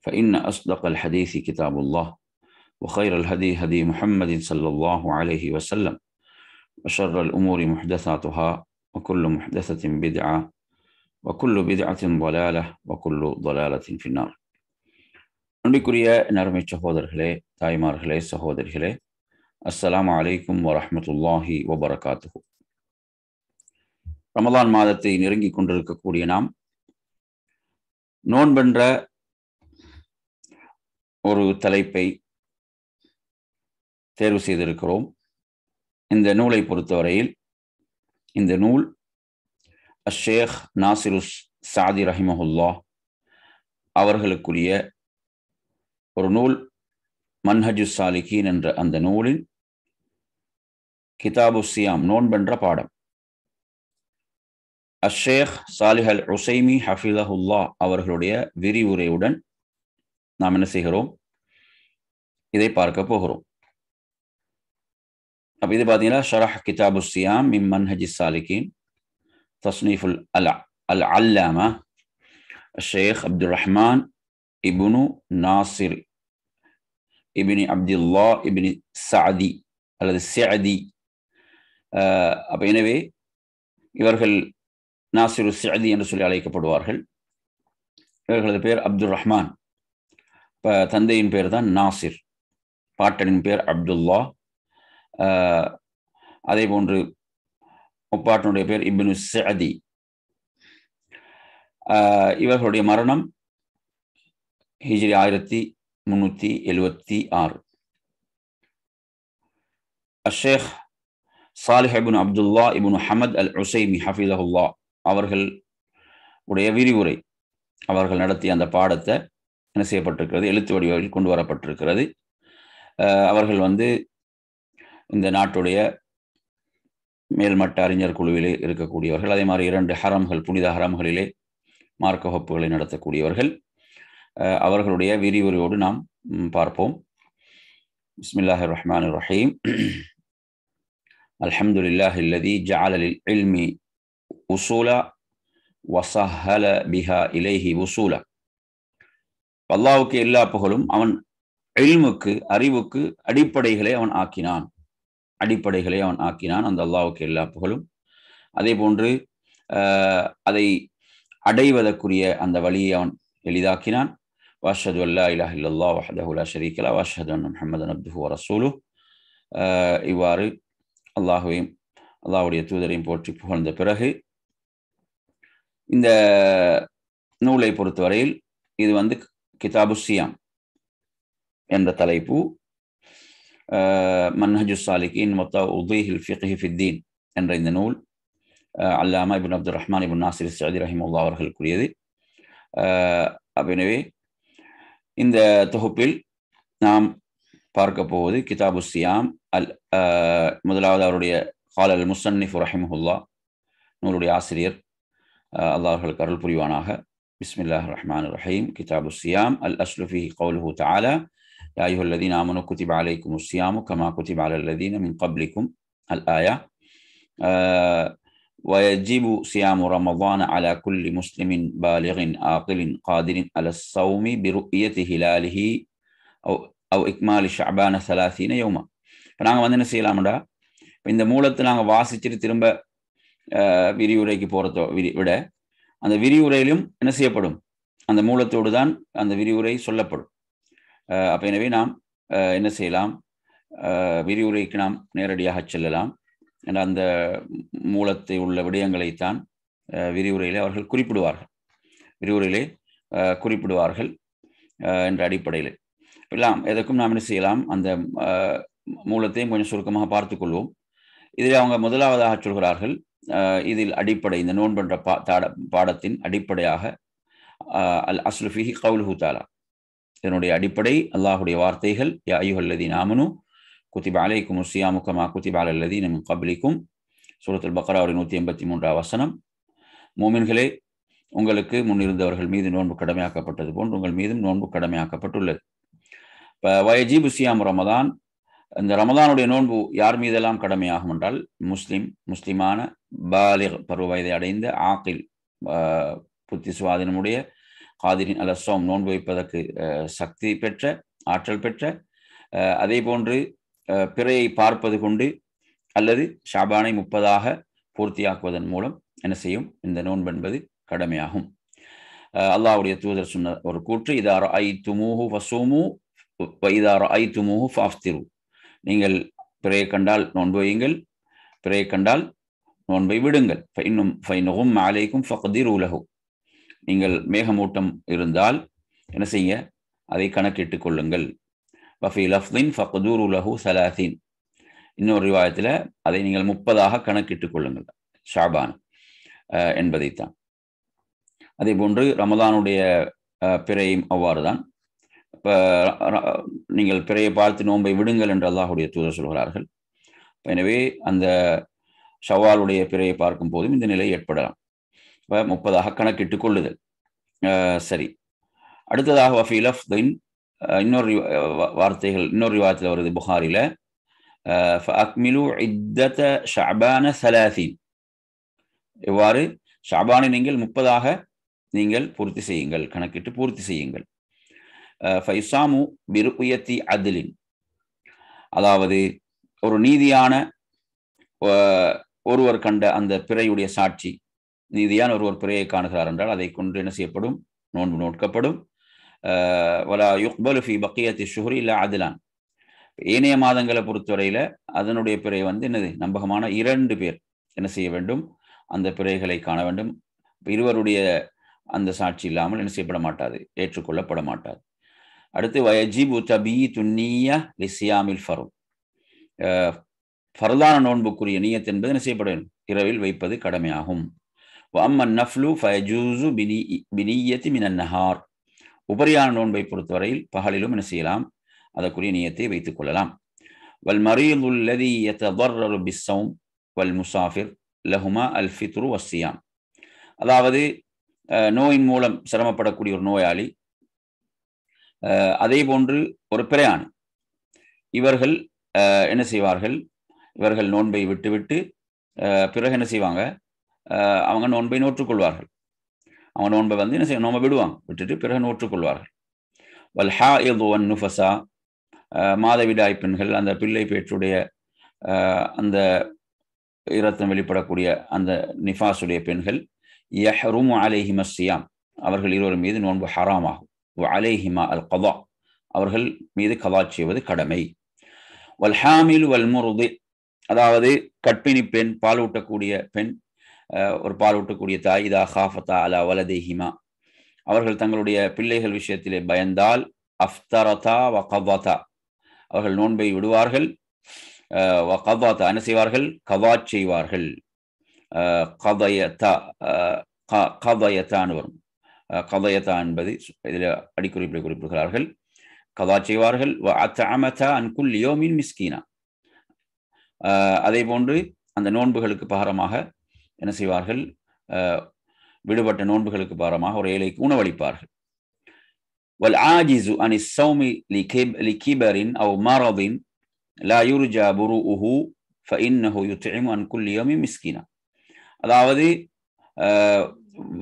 فإن أصدق الحديث كتاب الله وخير الهدي هدي محمد صلى الله عليه وسلم وشر الأمور محدثاتها وكل محدثة بدعة وكل بدعة ضلالة وكل ضلالة في النار அன்பிற்குரிய நறுமை சகோதரர்களே தாய்மார்களே சகோதரிகளே அஸ்ஸலாம் அலைக்கும் வரஹமத்துல்லாஹி வபரகாத்துஹு ரமலான் மாதத்தை நெருங்கி கொண்டிருக்கக்கூடிய நாம் நோன்பென்ற ஒரு தலைப்பை தேர்வு செய்திருக்கிறோம் இந்த நூலை பொறுத்தவரையில் இந்த நூல் அஷேக் நாசிருஸ் சாதி ரஹிமஹுல்லா அவர்களுக்குரிய ஒரு நூல் மன்ஹஜு சாலிகின் என்ற அந்த நூலில் கிதாபு சியாம் நோன்பென்ற பாடம் அஷேக் சாலிஹல் உசைமி ஹஃபிலஹுல்லா அவர்களுடைய விரிவுரையுடன் நாம் என்ன செய்கிறோம் இதை பார்க்க போகிறோம் அப்ப இது பார்த்தீங்கன்னா ஷரஹ் கிதாபு சியாம் மிம் மன்ஹஜி சாலிகின் தஸ்னீஃபுல் அல் அல் அல்லாமா ஷேக் அப்துல் ரஹ்மான் இபுனு நாசிர் இபினி அப்துல்லா இபினி சாதி அல்லது சிஅதி அப்ப எனவே இவர்கள் நாசிரு சியதி என்று சொல்லி அழைக்கப்படுவார்கள் இவர்களது பேர் அப்துல் ரஹ்மான் இப்போ தந்தையின் பேர் தான் நாசிர் பாட்டனின் பேர் அப்துல்லா அதே போன்று முப்பாட்டனுடைய பேர் இபின் சதி இவர்களுடைய மரணம் ஹிஜ்ரி ஆயிரத்தி முன்னூற்றி எழுவத்தி ஆறு அஷேக் சாலிஹ் இபுன் அப்துல்லா இபின் ஹமத் அல் உசைமி ஹஃபீதஹுல்லா அவர்கள் உடைய விரிவுரை அவர்கள் நடத்திய அந்த பாடத்தை என்ன செய்யப்பட்டிருக்கிறது எழுத்து வடிவில் கொண்டு வரப்பட்டிருக்கிறது அவர்கள் வந்து இந்த நாட்டுடைய மேல்மட்ட அறிஞர் குழுவிலே இருக்கக்கூடியவர்கள் அதே மாதிரி இரண்டு ஹரம்கள் புனித ஹரம்களிலே மார்க்க வகுப்புகளை நடத்தக்கூடியவர்கள் அவர்களுடைய விரிவுரையோடு நாம் பார்ப்போம் بسم ரஹ்மான் ரஹீம் அலமது இல்லாஹில்லதி ஜாலலில் جعل للعلم أصولا وسهل بها إليه அல்லாவுக்கு எல்லா புகழும் அவன் எல்முக்கு அறிவுக்கு அடிப்படைகளை அவன் ஆக்கினான் அடிப்படைகளை அவன் ஆக்கினான் அந்த அல்லாவுக்கு எல்லா புகழும் அதே போன்று அதை அடைவதற்குரிய அந்த வழியை அவன் எளிதாக்கினான் வாஷது அல்லா இலாஹ் இல்லா வஹதஹுல்லா ஷரீக்கலா வாஷது அன் முஹம்மதன் அப்துஹு ரசூலு இவ்வாறு அல்லாஹுவையும் அல்லாஹுடைய தூதரையும் போற்றி புகழ்ந்த பிறகு இந்த நூலை பொறுத்தவரையில் இது வந்து كتاب الصيام عند تلايبو آه، منهج الصالحين وتوضيح الفقه في الدين عند نول آه، علامة ابن عبد الرحمن ابن ناصر السعدي رحمه الله ورحمه الكلية دي இந்த தொகுப்பில் நாம் பார்க்க போவது கிதாபு சியாம் அல் முதலாவது அவருடைய ஹால் அல் முசன்னிஃபு ரஹிமஹுல்லா நூலுடைய ஆசிரியர் அல்லாஹர்கள் கருள் புரிவானாக بسم الله الرحمن الرحيم كتاب الصيام الأصل فيه قوله تعالى يا أيها الذين آمنوا كتب عليكم الصيام كما كتب على الذين من قبلكم الآية آه ويجب صيام رمضان على كل مسلم بالغ عاقل قادر على الصوم برؤية هلاله أو أو إكمال شعبان ثلاثين يوما فنحن வந்து என்ன செய்யலாம்டா இந்த மூலத்தை நாங்கள் வாசிச்சுட்டு திரும்ப விரிவுரைக்கு போகிறத விட அந்த விரிவுரையிலும் என்ன செய்யப்படும் அந்த மூலத்தோடு தான் அந்த விரிவுரை சொல்லப்படும் அப்போ எனவே நாம் என்ன செய்யலாம் விரிவுரைக்கு நாம் நேரடியாக செல்லலாம் என்ற அந்த மூலத்தை உள்ள விடயங்களைத்தான் விரிவுரையிலே அவர்கள் குறிப்பிடுவார்கள் விரிவுரையிலே குறிப்பிடுவார்கள் என்ற அடிப்படையில் எல்லாம் எதற்கும் நாம் என்ன செய்யலாம் அந்த மூலத்தையும் கொஞ்சம் சுருக்கமாக பார்த்துக்கொள்வோம் இதில் அவங்க முதலாவதாக சொல்கிறார்கள் இதில் அடிப்படை இந்த நோன் பண்ற பா தாட பாடத்தின் அடிப்படையாக அல் அஸ்லுஃபிஹி கவுல்ஹு தாலா இதனுடைய அடிப்படை அல்லாஹுடைய வார்த்தைகள் யா ஐயுஹல்லதி நாமனு குத்திப அலைக்கும் சியாமுக்கமா குத்திப அலல்லதி நம்ம கபிலிக்கும் சூரத்துல் பக்ராவுடைய நூற்றி எண்பத்தி மூன்றாம் வசனம் மோமின்களே உங்களுக்கு முன்னிருந்தவர்கள் மீது நோன்பு கடமையாக்கப்பட்டது போன்று உங்கள் மீதும் நோன்பு கடமையாக்கப்பட்டுள்ளது இப்போ வயஜீபு சியாம் ரமதான் அந்த ரமதானுடைய நோன்பு யார் மீதெல்லாம் கடமையாகும் என்றால் முஸ்லீம் முஸ்லிமான பாலிக் பருவ வயதை அடைந்த ஆக்கில் புத்தி சுவாதினமுடைய காதிரின் அலசோம் நோன்பு வைப்பதற்கு சக்தி பெற்ற ஆற்றல் பெற்ற அதே போன்று பிறையை பார்ப்பது கொண்டு அல்லது ஷாபானை முப்பதாக பூர்த்தியாக்குவதன் மூலம் என்ன செய்யும் இந்த நோன்பு என்பது கடமையாகும் அல்லாவுடைய தூதர் சொன்ன ஒரு கூற்று இதார் ஐ துமுஹு வசூமு இதார் ஐ துமுஹு ஃபாஃப்திரு நீங்கள் பிறையை கண்டால் நோன்பு வையுங்கள் பிறையை கண்டால் நோன்பை விடுங்கள் ஃபைனும் ஃபைனகும் மாலைக்கும் ஃபக்தீர் உலகு நீங்கள் மேகமூட்டம் இருந்தால் என்ன செய்ய அதை கணக்கிட்டு கொள்ளுங்கள் வஃபி லஃப்தின் ஃபக்தூர் உலகு சலாசீன் இன்னொரு ரிவாயத்தில் அதை நீங்கள் முப்பதாக கணக்கிட்டு கொள்ளுங்கள் ஷாபான் என்பதைத்தான் அதே போன்று ரமதானுடைய பிறையும் அவ்வாறு தான் இப்போ நீங்கள் பிறையை பார்த்து நோன்பை விடுங்கள் என்று அல்லாஹுடைய தூதர் சொல்கிறார்கள் எனவே அந்த ஷவாலுடைய பிறையை பார்க்கும் போதும் இந்த நிலை ஏற்படலாம் இப்போ முப்பதாக கணக்கிட்டு கொள்ளுதல் சரி அடுத்ததாக வஃபீல் அஃப் தின் இன்னொரு வார்த்தைகள் இன்னொரு வார்த்தையில் வருது புகாரில் அக்மிலு இத்தத ஷபான சலாசீன் இவ்வாறு ஷபானை நீங்கள் முப்பதாக நீங்கள் பூர்த்தி செய்யுங்கள் கணக்கிட்டு பூர்த்தி செய்யுங்கள் ஃபைசாமு பிருயத்தி அதிலின் அதாவது ஒரு நீதியான ஒருவர் கண்ட அந்த பிறையுடைய சாட்சி நீதியான ஒருவர் பிறையை காணுகிறார் என்றால் அதை கொண்டு என்ன செய்யப்படும் நோன்பு நோட்கப்படும் வலா யுக்பலு ஃபி பக்கியத்தி ஷுஹரி இல்லை அதிலான் ஏனைய மாதங்களை பொறுத்தவரையில் அதனுடைய பிறை வந்து என்னது நம்பகமான இரண்டு பேர் என்ன செய்ய வேண்டும் அந்த பிறைகளை காண வேண்டும் இருவருடைய அந்த சாட்சி இல்லாமல் என்ன செய்யப்பட மாட்டாது ஏற்றுக்கொள்ளப்பட மாட்டாது அடுத்து வயஜிபு தபீ துன்னிய லிசியாமில் ஃபருத் ஃபர்தான நோன்புக்குரிய நீயத் என்பது என்ன செய்யப்பட வேண்டும் இரவில் வைப்பது கடமையாகும் அம்மன் நஃப்லு ஃபயஜூசு பினி பினியத்தி மினன் நஹார் உபரியான நோன்பை பொறுத்தவரையில் பகலிலும் என்ன செய்யலாம் அதற்குரிய நீயத்தை வைத்துக் கொள்ளலாம் வல் மரீதுல்லதி பிஸ்ஸவும் வல் முசாஃபிர் லஹுமா அல் ஃபித்ரு வஸ்ஸியாம் அதாவது நோயின் மூலம் சிரமப்படக்கூடிய ஒரு நோயாளி அதே போன்று ஒரு பிரயாணி இவர்கள் என்ன செய்வார்கள் இவர்கள் நோன்பை விட்டுவிட்டு பிறகு என்ன செய்வாங்க அவங்க நோன்பை நோற்றுக்கொள்வார்கள் அவங்க நோன்பை வந்து என்ன செய்ய நோன்பை விடுவாங்க விட்டுட்டு பிறகு நோற்றுக்கொள்வார்கள் வல் ஹா எதுவன் நுஃபசா மாதவிடாய் பெண்கள் அந்த பிள்ளை பேற்றுடைய அந்த இரத்தம் வெளிப்படக்கூடிய அந்த நிஃபாசுடைய பெண்கள் யஹ்ரூம் அலேஹிமஸ்யாம் அவர்கள் இருவர் மீது நோன்பு ஹராமாகும் அலேஹிமா அல் கதா அவர்கள் மீது கதா செய்வது கடமை வல்ஹாமில் வல்முருது அதாவது கட்பிணி பெண் பாலூட்டக்கூடிய பெண் ஒரு பாலூட்டக்கூடிய தாய் இதா ஹாஃபத்தா அலா வலதேஹிமா அவர்கள் தங்களுடைய பிள்ளைகள் விஷயத்திலே பயந்தால் அஃப்தரதா வகவாத்தா அவர்கள் நோன்பை விடுவார்கள் கவாத்தா என்ன செய்வார்கள் கவா செய்வார்கள் கவயத்தா கவயத்தான்னு வரும் கதையத்தா என்பதை இதில் அடிக்குறிப்பில் குறிப்பிடுகிறார்கள் கதா செய்வார்கள் அத்தமத்தா அன்குல் யோமின் மிஸ்கீனா அதே போன்று அந்த நோன்புகளுக்கு பாரமாக என்ன செய்வார்கள் விடுபட்ட நோன்புகளுக்கு பாரமாக ஒரு ஏழைக்கு உணவளிப்பார்கள் வல் ஆஜிசு அனி சௌமி லி கிபரின் அவ் மரதின் லா யுர்ஜா புரு உஹு ஃபஇன்னஹு யுத்இமு அன் குல்லி யோமி மிஸ்கினா அதாவது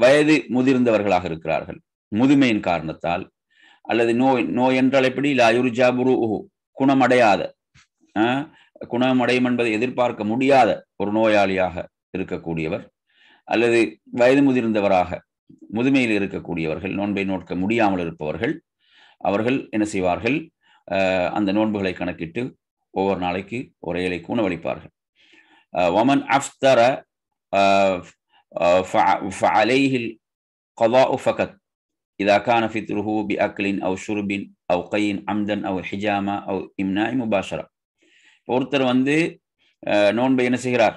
வயது முதிர்ந்தவர்களாக இருக்கிறார்கள் முதுமையின் காரணத்தால் அல்லது நோய் நோய் என்றழைப்படி லாயுர்ஜாபுரு குணமடையாத குணமடையும் என்பதை எதிர்பார்க்க முடியாத ஒரு நோயாளியாக இருக்கக்கூடியவர் அல்லது வயது முதிர்ந்தவராக முதுமையில் இருக்கக்கூடியவர்கள் நோன்பை நோக்க முடியாமல் இருப்பவர்கள் அவர்கள் என்ன செய்வார்கள் அந்த நோன்புகளை கணக்கிட்டு ஒவ்வொரு நாளைக்கு ஒரு ஏழைக்கு உணவளிப்பார்கள் ஒமன் அஃப்தர فعليه القضاء فقط إذا كان فطره بأكل أو شرب أو قين عمدا أو حجامة أو إمناء مباشرة ஒருத்தர் வந்து நோன்பை என்ன செய்கிறார்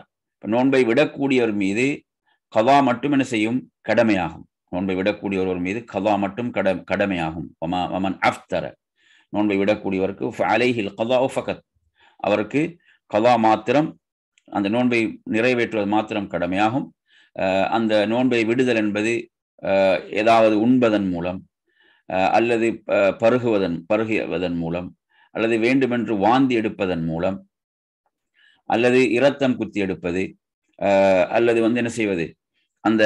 நோன்பை விடக்கூடியவர் மீது கதா மட்டும் என்ன செய்யும் கடமையாகும் நோன்பை விடக்கூடியவர் மீது கதா மட்டும் கட கடமையாகும் மமன் அஃப்தர நோன்பை விடக்கூடியவருக்கு அலைஹில் கதா ஃபகத் அவருக்கு கதா மாத்திரம் அந்த நோன்பை நிறைவேற்றுவது மாத்திரம் கடமையாகும் அந்த நோன்பை விடுதல் என்பது ஏதாவது உண்பதன் மூலம் அல்லது பருகுவதன் பருகுவதன் மூலம் அல்லது வேண்டுமென்று வாந்தி எடுப்பதன் மூலம் அல்லது இரத்தம் குத்தி எடுப்பது அல்லது வந்து என்ன செய்வது அந்த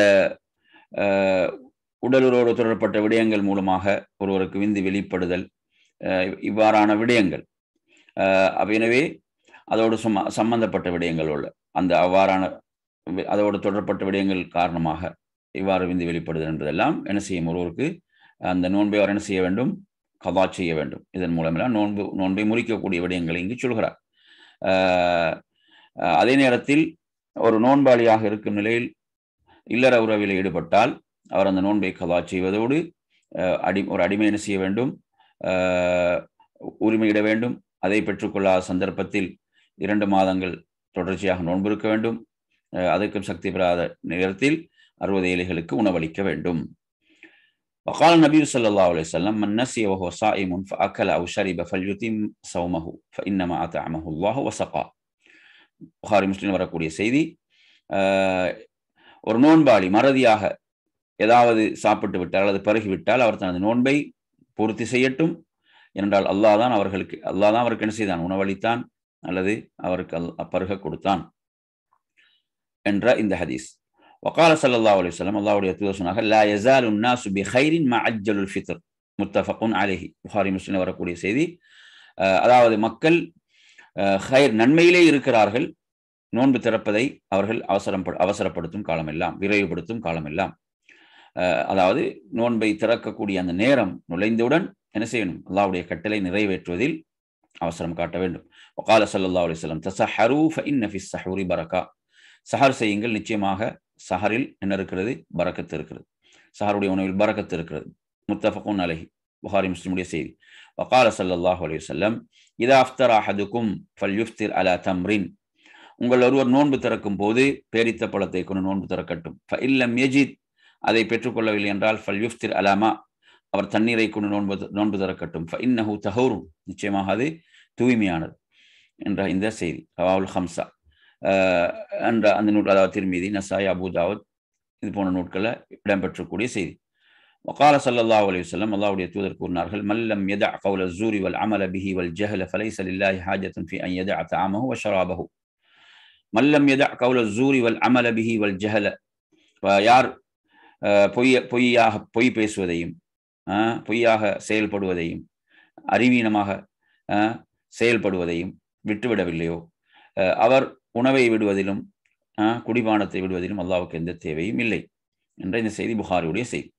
உடலுறோடு தொடரப்பட்ட விடயங்கள் மூலமாக ஒருவருக்கு விந்து வெளிப்படுதல் இவ்வாறான விடயங்கள் எனவே அதோடு சும சம்பந்தப்பட்ட விடயங்கள் உள்ள அந்த அவ்வாறான அதோடு தொடர்பட்ட விடயங்கள் காரணமாக இவ்வாறு விந்து வெளிப்படுது என்பதெல்லாம் என்ன செய்யும் ஒருவருக்கு அந்த நோன்பை அவர் என்ன செய்ய வேண்டும் கதா செய்ய வேண்டும் இதன் மூலமெல்லாம் நோன்பு நோன்பை முறிக்கக்கூடிய விடயங்களை இங்கு சொல்கிறார் அதே நேரத்தில் ஒரு நோன்பாளியாக இருக்கும் நிலையில் இல்லற உறவில் ஈடுபட்டால் அவர் அந்த நோன்பை கதா செய்வதோடு அடி ஒரு அடிமை என்ன செய்ய வேண்டும் உரிமையிட வேண்டும் அதை பெற்றுக்கொள்ளாத சந்தர்ப்பத்தில் இரண்டு மாதங்கள் தொடர்ச்சியாக நோன்பு இருக்க வேண்டும் அதற்கும் சக்தி பெறாத நேரத்தில் அறுபது ஏழைகளுக்கு உணவளிக்க வேண்டும் وقال النبي صلى الله عليه وسلم من نسي وهو صائم فأكل أو شرب فليتم صومه الله முஸ்லீம் வரக்கூடிய செய்தி ஒரு நோன்பாளி மறதியாக ஏதாவது சாப்பிட்டு விட்டால் அல்லது பருகிவிட்டால் அவர் தனது நோன்பை பூர்த்தி செய்யட்டும் என்றால் அல்லாதான் அவர்களுக்கு அல்லாதான் அவருக்கு என்ன செய்தான் உணவளித்தான் அல்லது அவருக்கு அல் பருக கொடுத்தான் என்ற இந்த ஹதீஸ் வக்கால சல்லா அலி வல்லம் அல்லாவுடைய தூதர் சொன்னாங்க லா யசால் பி ஹைரின் மா அஜ்ஜலுல் ஃபித்ர் முத்தஃபக்குன் அலிஹி புகாரி வரக்கூடிய செய்தி அதாவது மக்கள் ஹைர் நன்மையிலே இருக்கிறார்கள் நோன்பு திறப்பதை அவர்கள் அவசரம் அவசரப்படுத்தும் காலமெல்லாம் விரைவுபடுத்தும் காலமெல்லாம் அதாவது நோன்பை திறக்கக்கூடிய அந்த நேரம் நுழைந்தவுடன் என்ன செய்யணும் அல்லாவுடைய கட்டளை நிறைவேற்றுவதில் அவசரம் காட்ட வேண்டும் ஒகால சல்லா அலிஸ்லாம் தசஹரூ ஃபஇன் நஃபிஸ் சஹூரி பரகா சஹர் செய்யுங்கள் நிச்சயமாக சஹரில் என்ன இருக்கிறது பறக்கத்து இருக்கிறது சஹருடைய உணவில் பறக்கத்து இருக்கிறது முத்தஃபகுன் அலஹி புகாரி முஸ்லிமுடைய செய்தி வக்கால சல்லாஹ் அலி வல்லம் இதா அஃப்தர் அஹதுக்கும் ஃபல்யுஃப்திர் அலா தம்ரின் உங்கள் ஒருவர் நோன்பு திறக்கும் போது பேரித்த பழத்தை கொண்டு நோன்பு திறக்கட்டும் ஃப இல்லம் யஜித் அதை பெற்றுக்கொள்ளவில்லை என்றால் ஃபல் யுஃப்திர் அலாமா அவர் தண்ணீரை கொண்டு நோன்பு நோன்பு திறக்கட்டும் ஃப இன்னஹு தஹூரும் நிச்சயமாக அது தூய்மையானது என்ற இந்த செய்தி ஹம்சா அந்த அந்த நூற்று அதாவது திருமீதி நசாய் தாவத் இது போன்ற நூட்களை இடம்பெற்றக்கூடிய செய்தி வக்கால சல்லா அலிவல்லம் அல்லாவுடைய தூதர் கூறினார்கள் மல்லம் எதா அகவுல ஜூரி வல் அமல பிஹி வல் ஜஹல ஃபலை சலில்லா ஹாஜத்தன் அத்தாமஹு மல்லம் எத கவுல ஜூரி வல் அமல பிஹி வல் ஜஹல யார் பொய்ய பொய்யாக பொய் பேசுவதையும் பொய்யாக செயல்படுவதையும் அறிவீனமாக செயல்படுவதையும் விட்டுவிடவில்லையோ அவர் உணவை விடுவதிலும் குடிபானத்தை விடுவதிலும் அல்லாவுக்கு எந்த தேவையும் இல்லை என்ற இந்த செய்தி புகாரியுடைய செய்தி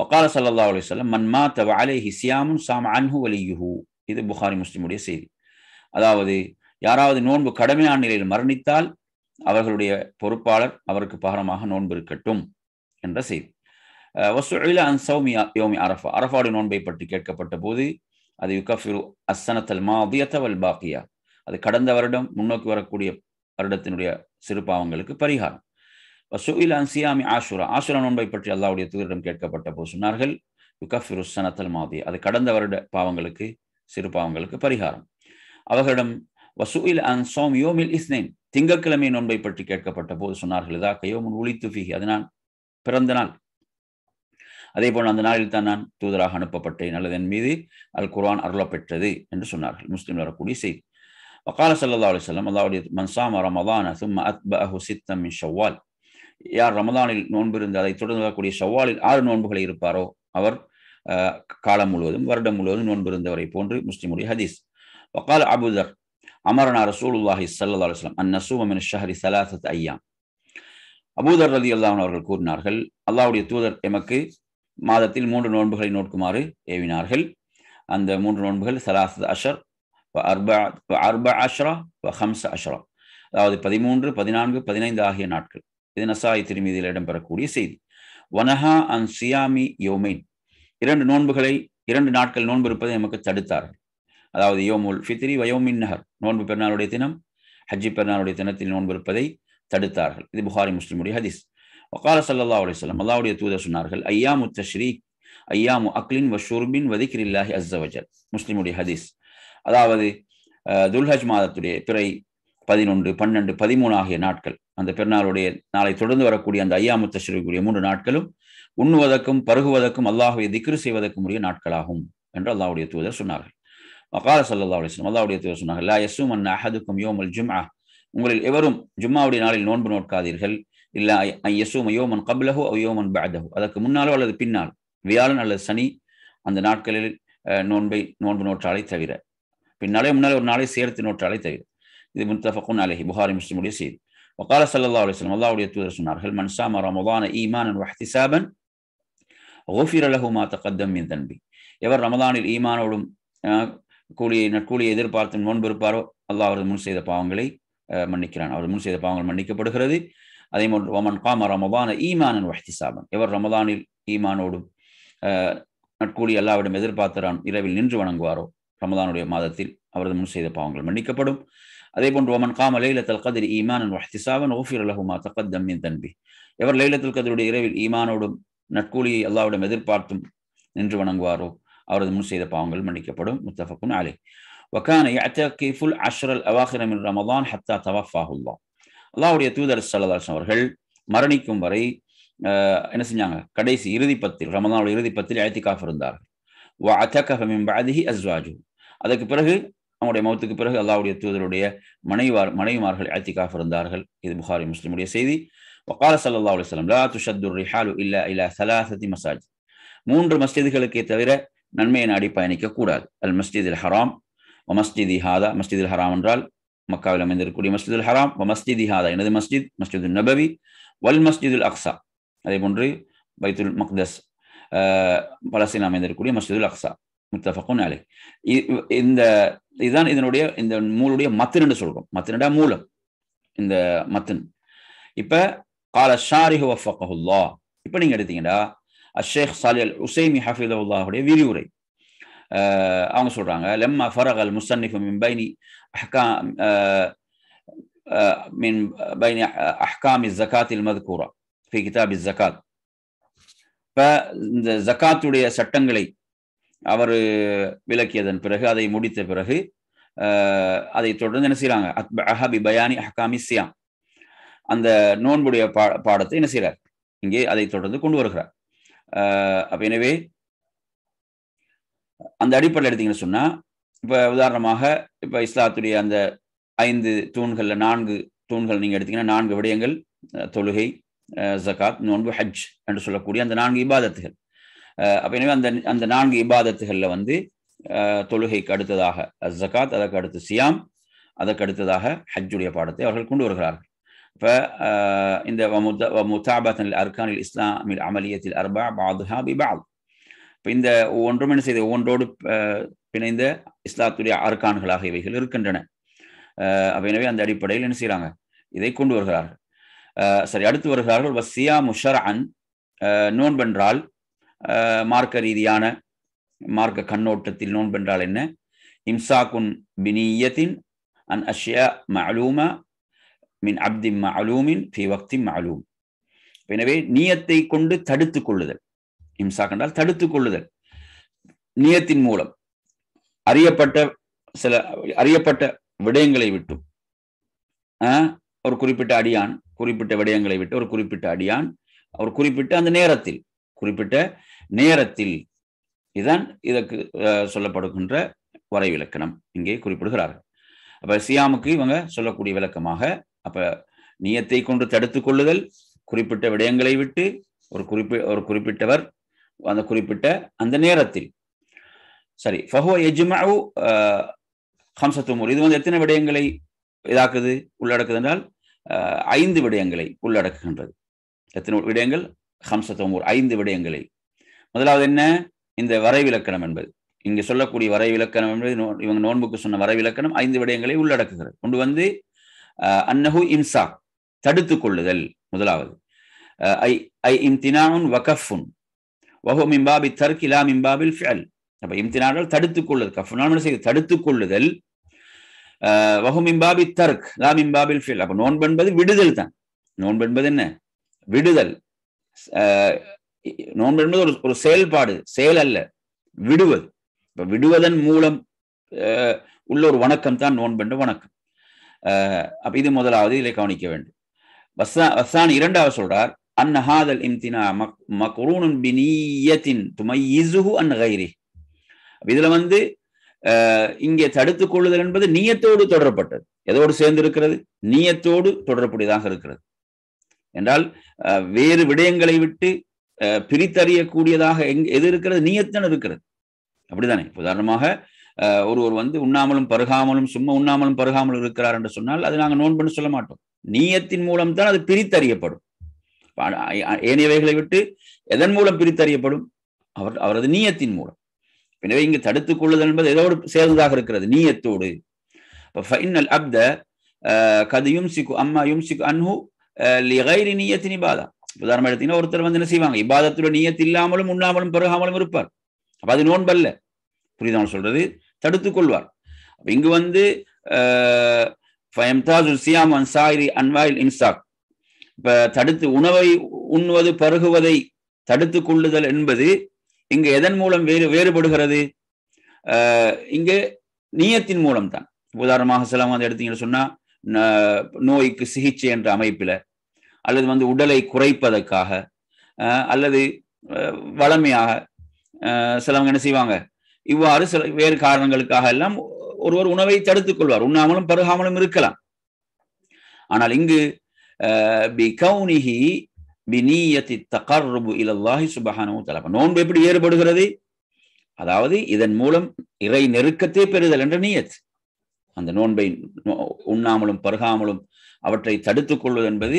வக்கால சல்லா அலி சொல்லம் மன்மா தவாலே ஹிசியாமும் சாம் அன்பு வலியுஹூ இது புகாரி முஸ்லிமுடைய செய்தி அதாவது யாராவது நோன்பு கடமையான நிலையில் மரணித்தால் அவர்களுடைய பொறுப்பாளர் அவருக்கு பகரமாக நோன்பு இருக்கட்டும் என்ற செய்தி வசூல அன் யோமி அரஃபா அரஃபாவுடைய நோன்பை பற்றி கேட்கப்பட்ட போது அது யுகஃபிரு அசனத்தல் மாதியத்தவல் பாக்கியா அது கடந்த வருடம் முன்னோக்கி வரக்கூடிய வருடத்தினுடைய சிறு பாவங்களுக்கு பரிகாரம் சியாமி ஆஷுரா ஆஷுரா நோன்பை பற்றி அல்லாவுடைய தூதரிடம் கேட்கப்பட்ட போது சொன்னார்கள் சனத்தல் மாதி அது கடந்த வருட பாவங்களுக்கு சிறு பாவங்களுக்கு பரிகாரம் அவர்களிடம் வசூல் அன் சோம் யோமில் இஸ்னேன் திங்கக்கிழமை நோன்பை பற்றி கேட்கப்பட்ட போது சொன்னார்கள் இதா கையோமுன் ஒளித்துஃபிகி அது நான் பிறந்த நாள் அதே போல் அந்த நாளில் தான் நான் தூதராக அனுப்பப்பட்டேன் அல்லது என் மீது அல் குர்ஆன் அருளப்பெற்றது என்று சொன்னார்கள் முஸ்லீம் வரக்கூடிய செய்தி وقال صلى الله عليه وسلم அல்லாவுடைய மன் சாம ரமதான சும்ம அத்பஹு சித்தம் மின் ஷவ்வால் யார் ரமதானில் நோன்பு இருந்து அதை தொடர்ந்து வரக்கூடிய ஷவ்வாலில் ஆறு நோன்புகளை இருப்பாரோ அவர் காலம் முழுவதும் வருடம் முழுவதும் நோன்பு இருந்தவரை போன்று முஸ்லிமுடைய ஹதீஸ் وقال அபுதர் ذر أمرنا رسول الله صلى الله عليه وسلم أن نصوم அபூதர் ரதி அல்லாஹன் அவர்கள் கூறினார்கள் அல்லாவுடைய தூதர் எமக்கு மாதத்தில் மூன்று நோன்புகளை நோக்குமாறு ஏவினார்கள் அந்த மூன்று நோன்புகள் சலாசத் அஷர் அர்பா அஷ்ரா ஹம்ச அஷ்ரா அதாவது பதிமூன்று பதினான்கு பதினைந்து ஆகிய நாட்கள் இது நசாயி திருமீதியில் இடம்பெறக்கூடிய செய்தி வனஹா அண்ட் சியாமி யோமைன் இரண்டு நோன்புகளை இரண்டு நாட்கள் நோன்பு இருப்பதை நமக்கு தடுத்தார்கள் அதாவது யோமுல் ஃபித்ரி வயோமின் நகர் நோன்பு பெருநாளுடைய தினம் ஹஜ்ஜி பெருநாளுடைய தினத்தில் நோன்பு இருப்பதை தடுத்தார்கள் இது புகாரி முஸ்லிமுடைய ஹதீஸ் ஒகால சல்லா அலி சொல்லம் அல்லாவுடைய தூதர் சொன்னார்கள் ஐயா ஸ்ரீக் ஐயாமு அக்லின் வஷூர்பின் வதிக்கிற வதிக்கிரில்லாஹி அஸ்ஸவஜல் முஸ்லிமுடைய ஹதீஸ் அதாவது துல்ஹஜ் மாதத்துடைய பிறை பதினொன்று பன்னெண்டு பதிமூணு ஆகிய நாட்கள் அந்த பெருநாளுடைய நாளை தொடர்ந்து வரக்கூடிய அந்த ஐயாமு தஷ்ரீக்குரிய மூன்று நாட்களும் உண்ணுவதற்கும் பருகுவதற்கும் அல்லாஹுவை திக்ரு செய்வதற்கும் உரிய நாட்களாகும் என்று அல்லாஹுடைய தூதர் சொன்னார்கள் மகால சல்லா அலிஸ்லாம் அல்லாவுடைய தூதர் சொன்னார்கள் லா எஸ்ஸும் அஹதுக்கும் யோமல் ஜும்ஆ உங்களில் எவரும் ஜும்மாவுடைய நாளில் நோன்பு நோட்காதீர்கள் இல்ல ஐ எஸ்ஸும் யோமன் கபிலஹோ யோமன் பேதஹோ அதற்கு முன்னாலோ அல்லது பின்னால் வியாழன் அல்லது சனி அந்த நாட்களில் நோன்பை நோன்பு நோற்றாலை தவிர பின்னாலே முன்னாலே ஒரு நாளை சேர்த்து நோற்றாலை தவிர இது முத்தஃபக்குன் அலஹி புகாரி முஸ்லிமுடைய செய்தி வக்கால சல்லா الله عليه அல்லாவுடைய தூதர் சொன்னார்கள் மன்சா மரா முதான ஈமான் வஹ்திசாபன் ஓஃபிர லஹு மா தகத்தம் மின் தன்பி எவர் ரமதானில் ஈமானோடும் கூலியை நற்கூலியை எதிர்பார்த்து நோன்பு இருப்பாரோ அல்லாஹ் அவரது முன் செய்த பாவங்களை மன்னிக்கிறான் அவர் முன் செய்த பாவங்கள் மன்னிக்கப்படுகிறது அதே மாதிரி ஒமன் காம ரமதான ஈமானன் வஹ்திசாபன் எவர் ரமதானில் ஈமானோடும் நட்கூலி அல்லாவிடம் எதிர்பார்த்தரான் இரவில் நின்று வணங்குவாரோ ரமதானுடைய மாதத்தில் அவரது முன் செய்த பாவங்கள் மன்னிக்கப்படும் அதே போன்று அமன் காம லைலத்தல் கதிர் ஈமான் ஓஃபிர் அலஹுமா தக்கத்தம் மின் தன்பி எவர் லைலத்தல் கதிருடைய இரவில் ஈமானோடும் நட்கூலியை அல்லாவிடம் எதிர்பார்த்தும் நின்று வணங்குவாரோ அவரது முன் செய்த பாவங்கள் மன்னிக்கப்படும் முத்தஃபக்குன் அலை வக்கான ஃபுல் அஷ்ரல் அவாஹிரமின் ரமதான் ஹத்தா தவஃபாஹுல்லா அல்லாவுடைய தூதர் சல்லதாசன் அவர்கள் மரணிக்கும் வரை என்ன செஞ்சாங்க கடைசி இறுதி பத்தில் ரமதானோட இறுதி பத்தில் அழைத்திக்காஃப் இருந்தார்கள் வா அத்தகமின் அஸ்வாஜு அதற்கு பிறகு அவனுடைய மௌத்துக்கு பிறகு அல்லாவுடைய தூதருடைய மனைவார் மனைவிமார்கள் காஃப் இருந்தார்கள் இது புகாரி முஸ்லிமுடைய செய்தி வக்கால சல்லா அலிஸ்லாம் இல்லா சலாசதி மசாஜ் மூன்று மஸ்ஜிதுகளுக்கே தவிர நன்மையை நாடி பயணிக்க கூடாது அல் மஸ்ஜித் இல் ஹராம் மஸ்ஜிதி ஹாதா மஸ்ஜித் இல் ஹராம் என்றால் மக்காவில் அமைந்திருக்கக்கூடிய மஸ்ஜிதுல் ஹராம் மஸ்ஜிதி ஹாதா எனது மஸ்ஜித் மஸ்ஜித் நபவி வல் மஸ்ஜிதுல் அக்சா அதே போன்று பைத்துல் மக்தஸ் பலஸ்தீன் அமைந்திருக்கூடிய மஸ்ஜிதுல் அக்ஸா முத்தஃபக்குன் அலை இந்த இதுதான் இதனுடைய இந்த நூலுடைய மத்தினு சொல்கிறோம் மத்தினடா மூலம் இந்த மத்தின் இப்போ கால ஷாரிஹு வஃபக்கஹுல்லா இப்போ நீங்கள் எடுத்தீங்கன்னா அஷேக் சாலி அல் உசைமி ஹஃபீதுல்லாஹுடைய விரிவுரை அவங்க சொல்கிறாங்க லெம்மா ஃபரகல் முசன்னிஃபு மின் பைனி அஹ்கா மின் பைனி அஹ்காமி ஜக்காத்தில் மதுக்கூரா ஃபி கிதாபி ஜக்காத் இப்போ இந்த ஜக்காத்துடைய சட்டங்களை அவர் விளக்கியதன் பிறகு அதை முடித்த பிறகு அதை தொடர்ந்து என்ன செய்கிறாங்க அத்ப அஹபி பயானி அஹ்காமி சியாம் அந்த நோன்புடைய பா பாடத்தை என்ன செய்கிறார் இங்கே அதை தொடர்ந்து கொண்டு வருகிறார் அப்போ எனவே அந்த அடிப்படையில் எடுத்தீங்கன்னு சொன்னால் இப்போ உதாரணமாக இப்போ இஸ்லாத்துடைய அந்த ஐந்து தூண்களில் நான்கு தூண்கள் நீங்கள் எடுத்தீங்கன்னா நான்கு விடயங்கள் தொழுகை ஜக்காத் நோன்பு ஹஜ் என்று சொல்லக்கூடிய அந்த நான்கு இபாதத்துகள் அப்போ எனவே அந்த அந்த நான்கு இபாதத்துகளில் வந்து தொழுகைக்கு அடுத்ததாக ஜக்காத் அதற்கு அடுத்து சியாம் அதற்கு அடுத்ததாக ஹஜ்ஜுடைய பாடத்தை அவர்கள் கொண்டு வருகிறார்கள் இப்போ இந்த முத்தாபத்தில் அர்கானில் இஸ்லாமில் அமலியத்தில் அர்பா பாதுஹா பிபால் இப்போ இந்த ஒவ்வொன்றும் என்ன செய்த ஒவ்வொன்றோடு பிணைந்த இஸ்லாத்துடைய அர்கான்களாக இவைகள் இருக்கின்றன அப்போ எனவே அந்த அடிப்படையில் என்ன செய்கிறாங்க இதை கொண்டு வருகிறார்கள் சரி அடுத்து வருகிறார்கள் வசியா முஷரன் நோன்பென்றால் மார்க்க ரீதியான மார்க்க கண்ணோட்டத்தில் நோன்பென்றால் என்ன இம்சாக்குன் பினியத்தின் அன் அஷ்யா மலூம மின் அப்தி மலூமின் ஃபி வக்தி மலூம் எனவே நீயத்தை கொண்டு தடுத்து கொள்ளுதல் இம்சாக் என்றால் தடுத்து கொள்ளுதல் நீயத்தின் மூலம் அறியப்பட்ட சில அறியப்பட்ட விடயங்களை விட்டும் ஒரு குறிப்பிட்ட அடியான் குறிப்பிட்ட விடயங்களை விட்டு ஒரு குறிப்பிட்ட அடியான் ஒரு குறிப்பிட்ட அந்த நேரத்தில் குறிப்பிட்ட நேரத்தில் இதுதான் இதற்கு சொல்லப்படுகின்ற வரை விளக்கணம் இங்கே குறிப்பிடுகிறார்கள் அப்ப சியாமுக்கு இவங்க சொல்லக்கூடிய விளக்கமாக அப்ப நியத்தை கொண்டு தடுத்து கொள்ளுதல் குறிப்பிட்ட விடயங்களை விட்டு ஒரு குறிப்பி ஒரு குறிப்பிட்டவர் அந்த குறிப்பிட்ட அந்த நேரத்தில் சரி ஃபஹோ எஜ்மாவு ஹம்சத்துமூர் இது வந்து எத்தனை விடயங்களை இதாக்குது உள்ளடக்குது என்றால் ஐந்து விடயங்களை உள்ளடக்குகின்றது எத்தனை விடயங்கள் ஹம்சத்தோமூர் ஐந்து விடயங்களை முதலாவது என்ன இந்த வரைவிலக்கணம் என்பது இங்கு சொல்லக்கூடிய வரைவிலக்கணம் என்பது இவங்க நோன்புக்கு சொன்ன வரைவிலக்கணம் ஐந்து விடயங்களை உள்ளடக்குகிறது கொண்டு வந்து அன்னஹு இம்சா தடுத்து கொள்ளுதல் முதலாவது ஐ ஐ இம்தினான் வகஃபுன் வஹோ மிம்பாபி தர்கிலா மிம்பாபில் ஃபியல் அப்போ இம்தினானால் தடுத்து கொள்ளுதல் கஃபுனால் செய்து தடுத்து கொள்ளுதல் வகுமிம்பாபி தர்க் லாமிம்பாபில் ஃபில் அப்போ நோன்பு என்பது விடுதல் தான் நோன்பு என்பது என்ன விடுதல் நோன்பு என்பது ஒரு ஒரு செயல்பாடு செயல் அல்ல விடுவது இப்போ விடுவதன் மூலம் உள்ள ஒரு வணக்கம் தான் நோன்பென்ற வணக்கம் அப்போ இது முதலாவது இதை கவனிக்க வேண்டும் வசா வசான் இரண்டாவது சொல்றார் அன் ஹாதல் இம்தினா மக்ரூனும் பினியத்தின் இசுகு அன் கைரி இதுல வந்து இங்கே தடுத்துக் கொள்ளுதல் என்பது நீயத்தோடு தொடரப்பட்டது எதோடு சேர்ந்து இருக்கிறது நீயத்தோடு தொடரக்கூடியதாக இருக்கிறது என்றால் வேறு விடயங்களை விட்டு பிரித்தறியக்கூடியதாக எங் எது இருக்கிறது நீயத்தன் இருக்கிறது அப்படிதானே உதாரணமாக ஒருவர் வந்து உண்ணாமலும் பருகாமலும் சும்மா உண்ணாமலும் பருகாமலும் இருக்கிறார் என்று சொன்னால் அது நாங்கள் நோன்பு சொல்ல மாட்டோம் நீயத்தின் மூலம் தான் அது பிரித்தறியப்படும் ஏனையவைகளை விட்டு எதன் மூலம் பிரித்தறியப்படும் அவர் அவரது நீயத்தின் மூலம் எனவே இங்கு தடுத்துக் கொள்ளுதல் என்பது ஏதோடு சேர்ந்ததாக இருக்கிறது நீயத்தோடு ஃபைனல் அப்த கதையும் சிக்கு அம்மா சிக்கு அன்பு லிகைரி நீயத்தின் இபாதா உதாரணம் எடுத்தீங்கன்னா ஒருத்தர் வந்து என்ன செய்வாங்க இபாதத்துடைய நீயத்து இல்லாமலும் உண்ணாமலும் பெருகாமலும் இருப்பார் அப்ப அது நோன்பல்ல புரியுதான் சொல்றது தடுத்துக் கொள்வார் இங்கு வந்து சியாம் அன்சாயிரி அன்வாயில் இன்சாக் இப்ப தடுத்து உணவை உண்ணுவது பருகுவதை தடுத்துக் கொள்ளுதல் என்பது இங்கு எதன் மூலம் வேறு வேறுபடுகிறது இங்கு நீயத்தின் மூலம் தான் உதாரணமாக சில வந்து எடுத்தீங்கன்னு சொன்னா நோய்க்கு சிகிச்சை என்ற அமைப்பில் அல்லது வந்து உடலை குறைப்பதற்காக அல்லது வளமையாக சிலவங்க என்ன செய்வாங்க இவ்வாறு சில வேறு காரணங்களுக்காக எல்லாம் ஒருவர் உணவை தடுத்துக் கொள்வார் உண்ணாமலும் பருகாமலும் இருக்கலாம் ஆனால் இங்கு பி கவுனிஹி பினீயத்தி தகர்பு இல்லாஹி சுபஹானு தலப்ப நோன்பு எப்படி ஏற்படுகிறது அதாவது இதன் மூலம் இறை நெருக்கத்தை பெறுதல் என்ற நீயத் அந்த நோன்பை உண்ணாமலும் பருகாமலும் அவற்றை தடுத்துக் கொள்வது என்பது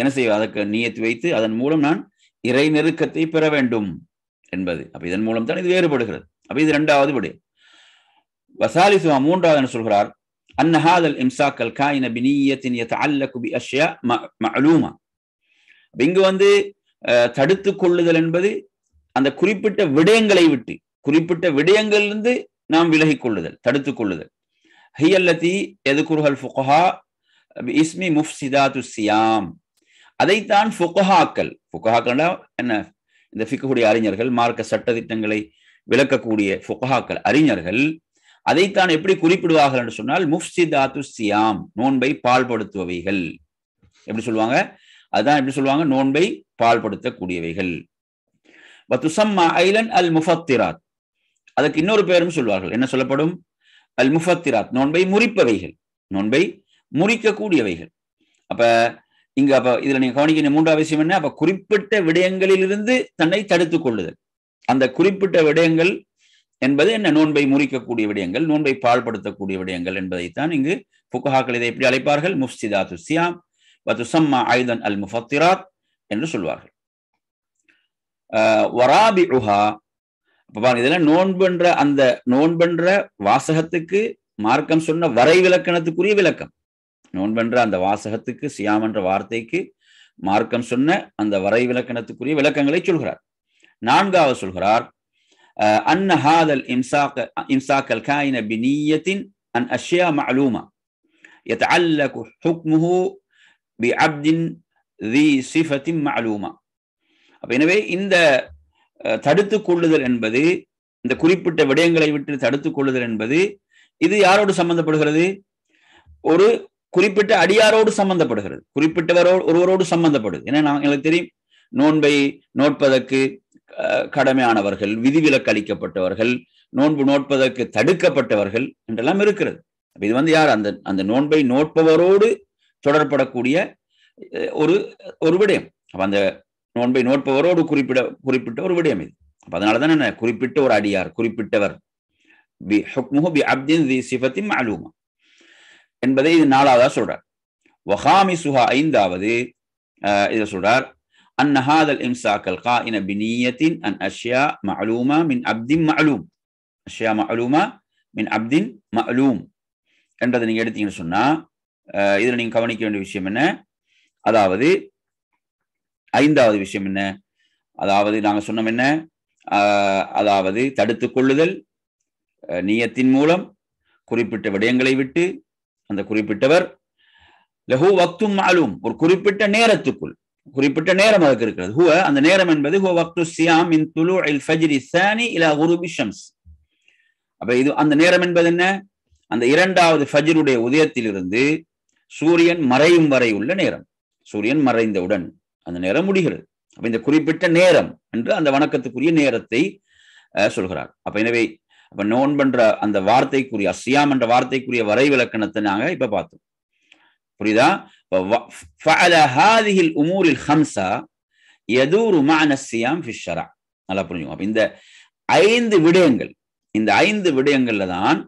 என்ன செய்வது அதற்கு நீயத்து வைத்து அதன் மூலம் நான் இறை நெருக்கத்தை பெற வேண்டும் என்பது அப்ப இதன் மூலம் தான் இது வேறுபடுகிறது அப்ப இது இரண்டாவது வசாலி சுவா மூன்றாவது என்று சொல்கிறார் அன்னஹாதல் இம்சாக்கல் காயின பினியத்தின் அல்லகுபி அஷ்யா மலூமா இங்கு வந்து தடுத்து கொள்ளுதல் என்பது அந்த குறிப்பிட்ட விடயங்களை விட்டு குறிப்பிட்ட விடயங்களிலிருந்து நாம் விலகிக் கொள்ளுதல் தடுத்து கொள்ளுதல் எது குருகல் ஃபுகஹா இஸ்மி முஃப்சிதாத்து சியாம் அதைத்தான் ஃபுகஹாக்கள் ஃபுகஹாக்கள்னா என்ன இந்த ஃபிக்குடைய அறிஞர்கள் மார்க்க சட்ட திட்டங்களை விளக்கக்கூடிய ஃபுகஹாக்கள் அறிஞர்கள் அதைத்தான் எப்படி குறிப்பிடுவார்கள் என்று சொன்னால் முஃப் முஃப்சிதாத்து சியாம் நோன்பை பால்படுத்துபவைகள் எப்படி சொல்லுவாங்க அதான் எப்படி சொல்லுவாங்க நோன்பை பால்படுத்தக்கூடியவைகள் பத்துசம்மா ஐலன் அல் முஃபத்திராத் அதுக்கு இன்னொரு பேரும் சொல்வார்கள் என்ன சொல்லப்படும் அல் முஃபத்திராத் நோன்பை முறிப்பவைகள் நோன்பை முறிக்கக்கூடியவைகள் அப்ப இங்க அப்ப இதுல நீங்க கவனிக்கிற மூன்றாவது விஷயம் என்ன அப்ப குறிப்பிட்ட விடயங்களிலிருந்து தன்னை தடுத்துக் கொள்ளுதல் அந்த குறிப்பிட்ட விடயங்கள் என்பது என்ன நோன்பை முறிக்கக்கூடிய விடயங்கள் நோன்பை பால்படுத்தக்கூடிய விடயங்கள் என்பதைத்தான் இங்கு புக்கஹாக்கள் இதை எப்படி அழைப்பார்கள் முஃப்சிதாத்து சியாம் வத்துசம்மா ஐதன் அல் முஃபத்திராத் என்று சொல்வார்கள் வராபிஹா இப்போ பாருங்க இதெல்லாம் நோன்பென்ற அந்த நோன்பென்ற வாசகத்துக்கு மார்க்கம் சொன்ன வரை விளக்கணத்துக்குரிய விளக்கம் நோன்பென்ற அந்த வாசகத்துக்கு சியாம் என்ற வார்த்தைக்கு மார்க்கம் சொன்ன அந்த வரை விளக்கணத்துக்குரிய விளக்கங்களை சொல்கிறார் நான்காவது சொல்கிறார் அன் ஹாதல் இம்சாக்க இம்சாக்கல் காயின பினியத்தின் அன் அஷ்யா மலூமா يتعلق حكمه பி அப்தின் தி சிஃபத்தின் மலூமா அப்ப எனவே இந்த தடுத்து கொள்ளுதல் என்பது இந்த குறிப்பிட்ட விடயங்களை விட்டு தடுத்து கொள்ளுதல் என்பது இது யாரோடு சம்பந்தப்படுகிறது ஒரு குறிப்பிட்ட அடியாரோடு சம்பந்தப்படுகிறது குறிப்பிட்டவரோடு ஒருவரோடு சம்பந்தப்படுது ஏன்னா நான் எங்களுக்கு தெரியும் நோன்பை நோட்பதற்கு கடமையானவர்கள் விதிவிலக்கு அளிக்கப்பட்டவர்கள் நோன்பு நோட்பதற்கு தடுக்கப்பட்டவர்கள் என்றெல்லாம் இருக்கிறது இது வந்து யார் அந்த அந்த நோன்பை நோட்பவரோடு தொடர்படக்கூடிய ஒரு ஒரு விடயம் அப்போ அந்த நோன்பை நோட்பவரோடு குறிப்பிட குறிப்பிட்ட ஒரு விடயம் இது அப்போ அதனால தான் என்ன குறிப்பிட்ட ஒரு அடியார் குறிப்பிட்டவர் பி ஹுக்முஹு பி அப்தின் தி சிஃபத்தின் அலூமா என்பதை இது நாலாவதாக சொல்றார் வஹாமி சுஹா ஐந்தாவது இதை சொல்றார் أن இம்சாக்கல் கா இன பினியத்தின் அன் அஷ்யா معلومة மின் அப்தின் معلوم அஷ்யா معلومة மின் அப்தின் معلوم என்றது நீங்க எடுத்தீங்கன்னு சொன்னா இதில் நீங்க கவனிக்க வேண்டிய விஷயம் என்ன அதாவது ஐந்தாவது விஷயம் என்ன அதாவது நாங்க சொன்னோம் என்ன அதாவது தடுத்து கொள்ளுதல் நீயத்தின் மூலம் குறிப்பிட்ட விடயங்களை விட்டு அந்த குறிப்பிட்டவர் லஹூ வக்தும் மாலும் ஒரு குறிப்பிட்ட நேரத்துக்குள் குறிப்பிட்ட நேரம் அதற்கு இருக்கிறது ஹுவ அந்த நேரம் என்பது ஹுவ வக்து சியாம் இன் துலு இல் ஃபஜ்ரி சானி இலா உருபி அப்ப இது அந்த நேரம் என்பது என்ன அந்த இரண்டாவது ஃபஜ்ருடைய உதயத்திலிருந்து சூரியன் மறையும் வரை உள்ள நேரம் சூரியன் மறைந்தவுடன் அந்த நேரம் முடிகிறது அப்ப இந்த குறிப்பிட்ட நேரம் என்று அந்த வணக்கத்துக்குரிய நேரத்தை சொல்கிறார் அப்ப எனவே அப்ப நோன்பன்ற அந்த வார்த்தைக்குரிய அசியாம் என்ற வார்த்தைக்குரிய வரை விளக்கணத்தை நாங்க இப்ப பார்த்தோம் புரியுதா உமூரில் ஹம்சா எதூரு மானசியாம் ஃபிஷரா நல்லா புரிஞ்சுக்கும் அப்ப இந்த ஐந்து விடயங்கள் இந்த ஐந்து விடயங்கள்ல தான்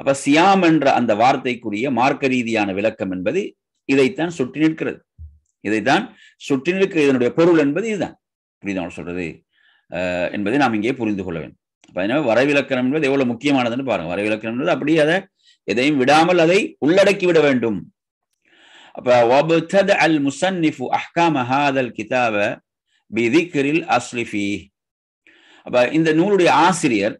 அப்ப சியாம் என்ற அந்த வார்த்தைக்குரிய மார்க்க ரீதியான விளக்கம் என்பது இதைத்தான் சுற்றி நிற்கிறது இதைத்தான் சுற்றி நிற்கிற இதனுடைய பொருள் என்பது இதுதான் புரியுதா சொல்றது என்பதை நாம் இங்கே புரிந்து கொள்ள வேண்டும் அப்ப அதனால வரைவிலக்கணம் என்பது எவ்வளவு முக்கியமானதுன்னு பாருங்க வரைவிலக்கணம் என்பது அப்படியே அதை எதையும் விடாமல் அதை உள்ளடக்கி விட வேண்டும் அப்ப அல் முசன்னிஃபு அஹ்காம் கிதாப பிதிக்ரில் அஸ்லிஃபி அப்ப இந்த நூலுடைய ஆசிரியர்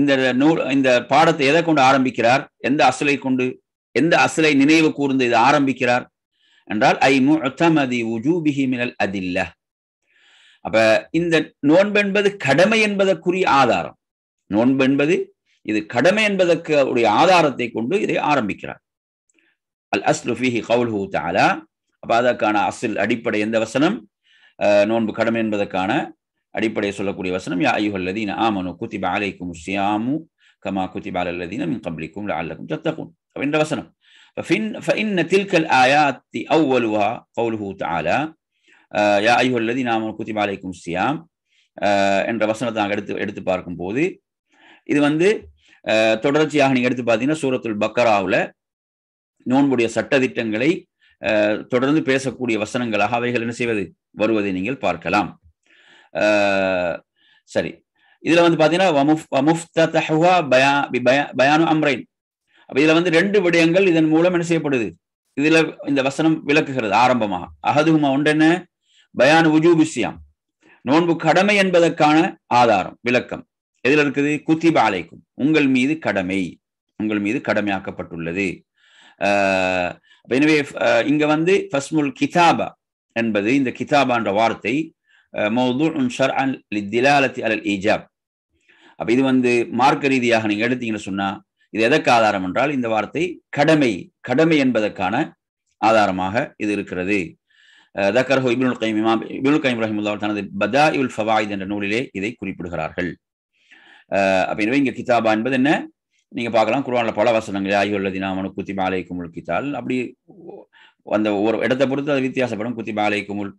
இந்த நூல் இந்த பாடத்தை எதை கொண்டு ஆரம்பிக்கிறார் எந்த அசலை கொண்டு எந்த அசலை நினைவு கூர்ந்து இதை ஆரம்பிக்கிறார் என்றால் ஐ முத்தமதி உஜூபிஹிமினல் மினல் அதில்ல அப்ப இந்த நோன்பு என்பது கடமை என்பதற்குரிய ஆதாரம் நோன்பு என்பது இது கடமை என்பதற்கு உடைய ஆதாரத்தை கொண்டு இதை ஆரம்பிக்கிறார் அல் அஸ்லுஃபிஹி ஹூ தாலா அப்ப அதற்கான அசில் அடிப்படை எந்த வசனம் நோன்பு கடமை என்பதற்கான அடிப்படையை சொல்லக்கூடிய வசனம் யா ஐயுஹல்லதீன ஆமனு குத்திப அலைக்கும் சியாமு கமா குத்திப அலல்லதீன மின் கப்ளிக்கும் அல்லக்கும் தத்தகும் அப்படின்ற வசனம் فإن فإن تلك الآيات أولها قوله تعالى يا أيها الذين آمنوا كتب عليكم என்ற வசனத்தை நாங்கள் எடுத்து எடுத்து பார்க்கும்போது இது வந்து தொடர்ச்சியாக நீங்கள் எடுத்து பார்த்தீங்கன்னா சூரத்துல் பக்கராவில் நோன்புடைய சட்டத்திட்டங்களை தொடர்ந்து பேசக்கூடிய வசனங்களாக அவைகள் என்ன செய்வது வருவதை நீங்கள் பார்க்கலாம் சரி இதுல வந்து பாத்தீங்கன்னா பயானு அம்ரைன் அப்ப இதுல வந்து ரெண்டு விடயங்கள் இதன் மூலம் என்ன செய்யப்படுது இதுல இந்த வசனம் விளக்குகிறது ஆரம்பமாக அகதுகுமா என்ன பயானு உஜூபிசியாம் நோன்பு கடமை என்பதற்கான ஆதாரம் விளக்கம் எதுல இருக்குது குத்தி பாலைக்கும் உங்கள் மீது கடமை உங்கள் மீது கடமையாக்கப்பட்டுள்ளது எனவே இங்க வந்து கிதாபா என்பது இந்த கிதாபா என்ற வார்த்தை மௌது லித்திலாலத்தி அலல் ஈஜாப் அப்போ இது வந்து மார்க்க ரீதியாக நீங்கள் எடுத்தீங்கன்னு சொன்னால் இது எதற்கு ஆதாரம் என்றால் இந்த வார்த்தை கடமை கடமை என்பதற்கான ஆதாரமாக இது இருக்கிறது தக்கரஹோ இபுல் கைம் இபுல் கைம் ரஹிமுல்லா தனது பதா இல் ஃபவாயித் என்ற நூலிலே இதை குறிப்பிடுகிறார்கள் அப்போ இனிமே இங்கே கிதாபா என்பது என்ன நீங்கள் பார்க்கலாம் குர்வானில் பல வசனங்கள் ஆகியுள்ளது நாமனு குத்தி மாலை குமுல் கித்தால் அப்படி அந்த ஒரு இடத்தை பொறுத்து அது வித்தியாசப்படும் குத்தி மாலை குமுல்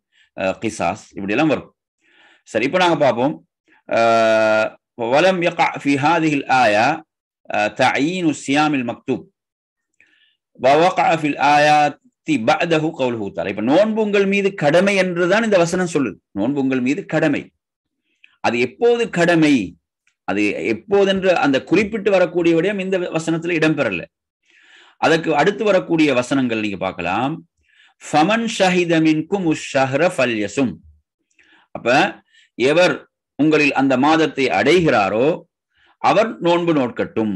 கிசாஸ் எல்லாம் வரும் சரி இப்ப நாங்க பார்ப்போம் வலம் யகா ஆயா تعيين الصيام المكتوب ووقع في الآيات بعده قوله تعالى இப்ப நோன்பு மீது கடமை என்றுதான் இந்த வசனம் சொல்லுது நோன்பு மீது கடமை அது எப்போது கடமை அது எப்போதென்று அந்த குறிப்பிட்டு வரக்கூடிய விடயம் இந்த வசனத்துல இடம்பெறல அதற்கு அடுத்து வரக்கூடிய வசனங்கள் நீங்க பார்க்கலாம் ஃபமன் ஷஹிதமின்கும் உஷஹ்ர ஃபல்யசும் அப்ப எவர் உங்களில் அந்த மாதத்தை அடைகிறாரோ அவர் நோன்பு நோட்கட்டும்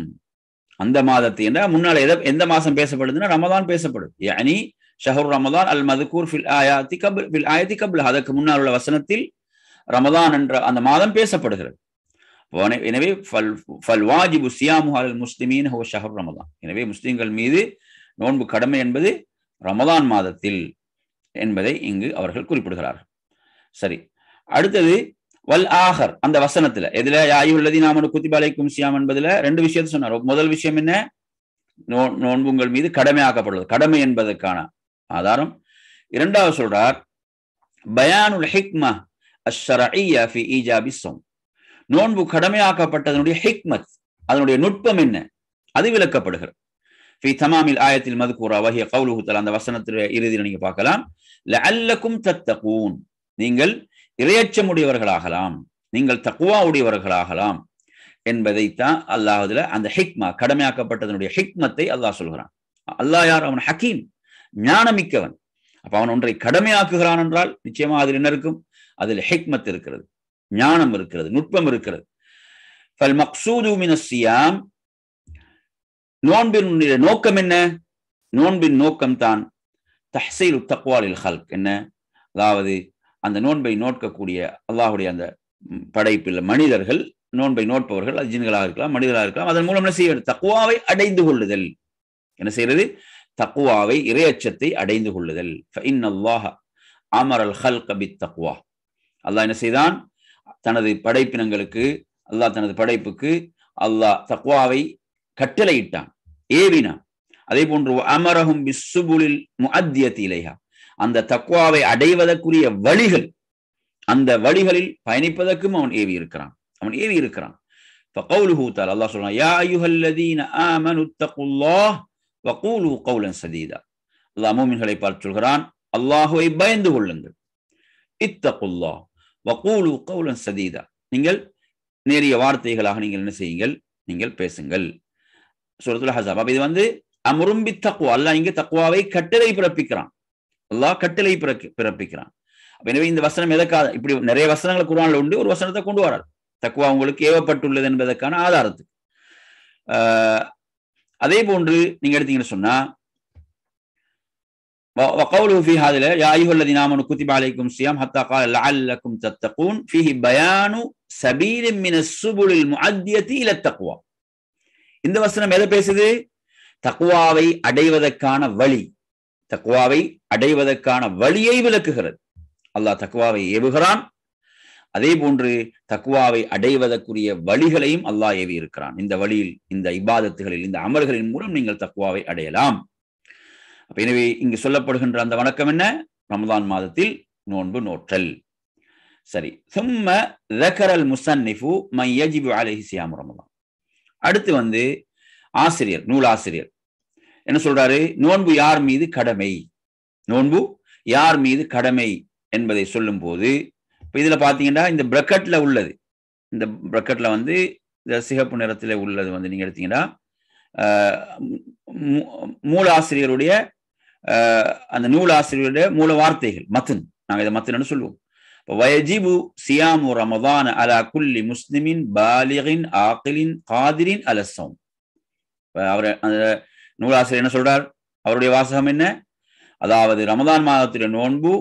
அந்த மாதத்தை என்றால் முன்னால் எதை எந்த மாதம் பேசப்படுதுன்னா ரமதான் பேசப்படும் யானி ஷஹர் ரமதான் அல் மதுகூர் ஃபில் ஆயாத்தி கபில் ஃபில் ஆயத்தி கபில் அதற்கு முன்னால் உள்ள வசனத்தில் ரமதான் என்ற அந்த மாதம் பேசப்படுகிறது எனவே ஃபல் ஃபல் வாஜிபு சியாமு அல் முஸ்லிமீன் ஹோ ஷஹர் ரமதான் எனவே முஸ்லிம்கள் மீது நோன்பு கடமை என்பது ரமதான் மாதத்தில் என்பதை இங்கு அவர்கள் குறிப்பிடுகிறார்கள் சரி அடுத்தது வல் ஆஹர் அந்த வசனத்துல எதுல யாயுள்ளதி நாமனு குத்திபாலை சியாம் என்பதுல ரெண்டு விஷயத்த சொன்னார் முதல் விஷயம் என்ன நோ நோன்பு உங்கள் மீது கடமையாக்கப்படுவது கடமை என்பதற்கான ஆதாரம் இரண்டாவது சொல்றார் பயானுல் ஹிக்மா நோன்பு கடமையாக்கப்பட்டதனுடைய ஹிக்மத் அதனுடைய நுட்பம் என்ன அது விளக்கப்படுகிறது ஃபி தமாமில் ஆயத்தில் மதுக்கூரா வகிய கவுலுகு அந்த வசனத்தில் இறுதியில் நீங்க பார்க்கலாம் லஅல்லக்கும் தத்தகூன் நீங்கள் இரையச்சமுடையவர்களாகலாம் நீங்கள் தக்குவா உடையவர்களாகலாம் என்பதைத்தான் அல்லாஹுல அந்த ஹிக்மா கடமையாக்கப்பட்டதனுடைய ஹிக்மத்தை அல்லாஹ் சொல்கிறான் அல்லாஹ் யார் அவன் ஹக்கீம் ஞானமிக்கவன் அப்ப அவன் ஒன்றை கடமையாக்குகிறான் என்றால் நிச்சயமா அதில் என்ன இருக்கும் அதில் ஹிக்மத் இருக்கிறது ஞானம் இருக்கிறது நுட்பம் இருக்கிறது நோன்பின் நோக்கம் என்ன நோன்பின் நோக்கம் தான் தஹ்சீல் தக்வாலில் ஹல்க் என்ன அதாவது அந்த நோன்பை நோட்கக்கூடிய அல்லாஹுடைய அந்த படைப்பில் மனிதர்கள் நோன்பை நோட்பவர்கள் அஜின்களாக இருக்கலாம் மனிதர்களாக இருக்கலாம் அதன் மூலம் என்ன செய்ய தக்குவாவை அடைந்து கொள்ளுதல் என்ன செய்யறது தக்குவாவை இறையச்சத்தை அடைந்து கொள்ளுதல் அமரல் ஹல் கபித் தக்குவா அல்லாஹ் என்ன செய்தான் தனது படைப்பினங்களுக்கு அல்லாஹ் தனது படைப்புக்கு அல்லாஹ் தக்குவாவை கட்டளையிட்டான் ஏவினான் அதே போன்று அமரகும் பிசுபுலில் முஅத்தியத்திலேயா அந்த தக்குவாவை அடைவதற்குரிய வழிகள் அந்த வழிகளில் பயணிப்பதற்கும் அவன் ஏவி இருக்கிறான் அவன் ஏவி இருக்கிறான் فقوله تعالى الله سبحانه يا أيها الذين آمنوا اتقوا الله وقولوا قولا سديدا الله மூமின்களை பார்த்து சொல்கிறான் அல்லாஹுவை பயந்து கொள்ளுங்கள் இத்தகுல்லா வகூலு கவுலன் சதீதா நீங்கள் நேரிய வார்த்தைகளாக நீங்கள் என்ன செய்யுங்கள் நீங்கள் பேசுங்கள் சூரத்துல ஹசாப் அப்ப இது வந்து அமரும்பி தக்குவா அல்லா இங்கே தக்குவாவை கட்டளை பிறப்பிக்கிறான் அல்லாஹ் கட்டளை பிறப்பிக்கிறான் எனவே இந்த வசனம் எதற்காக இப்படி நிறைய வசனங்களை குரானில் உண்டு ஒரு வசனத்தை கொண்டு வரார் தக்குவா உங்களுக்கு ஏவப்பட்டுள்ளது என்பதற்கான ஆதாரத்துக்கு அதே போன்று நீங்க எடுத்தீங்கன்னு சொன்னா وقوله في هذا يا நாமனு குத்திபாலைக்கும் آمنوا ஹத்தா عليكم الصيام حتى قال لعلكم تتقون فيه بيان سبيل من السبل இந்த வசனம் எதை பேசுது தக்குவாவை அடைவதற்கான வழி தக்குவாவை அடைவதற்கான வழியை விளக்குகிறது அல்லாஹ் தக்குவாவை ஏவுகிறான் அதே போன்று தக்குவாவை அடைவதற்குரிய வழிகளையும் அல்லாஹ் ஏவி இருக்கிறான் இந்த வழியில் இந்த இபாதத்துகளில் இந்த அமல்களின் மூலம் நீங்கள் தக்குவாவை அடையலாம் அப்ப எனவே இங்கு சொல்லப்படுகின்ற அந்த வணக்கம் என்ன ரமதான் மாதத்தில் நோன்பு நோற்றல் சரி சும்ம ரக்கரல் முசன்னிஃபு ரமதான் அடுத்து வந்து ஆசிரியர் நூலாசிரியர் என்ன சொல்றாரு நோன்பு யார் மீது கடமை நோன்பு யார் மீது கடமை என்பதை சொல்லும் போது இப்போ இதில் பார்த்தீங்கன்னா இந்த பிரக்கெட்ல உள்ளது இந்த பிரக்கெட்ல வந்து இந்த சிகப்பு நிறத்தில் உள்ளது வந்து நீங்கள் எடுத்தீங்கன்னா மூலாசிரியருடைய அந்த நூலாசிரியருடைய மூல வார்த்தைகள் மத்தன் நாங்கள் இதை மத்தன் சொல்லுவோம் வயஜிபு சியாமு ரமதான அலா குல்லி முஸ்லிமின் பாலிகின் ஆக்கிலின் காதிரின் அலசம் அவர் அந்த நூலாசிரியர் என்ன சொல்றார் அவருடைய வாசகம் என்ன அதாவது ரமதான் மாதத்தில நோன்பு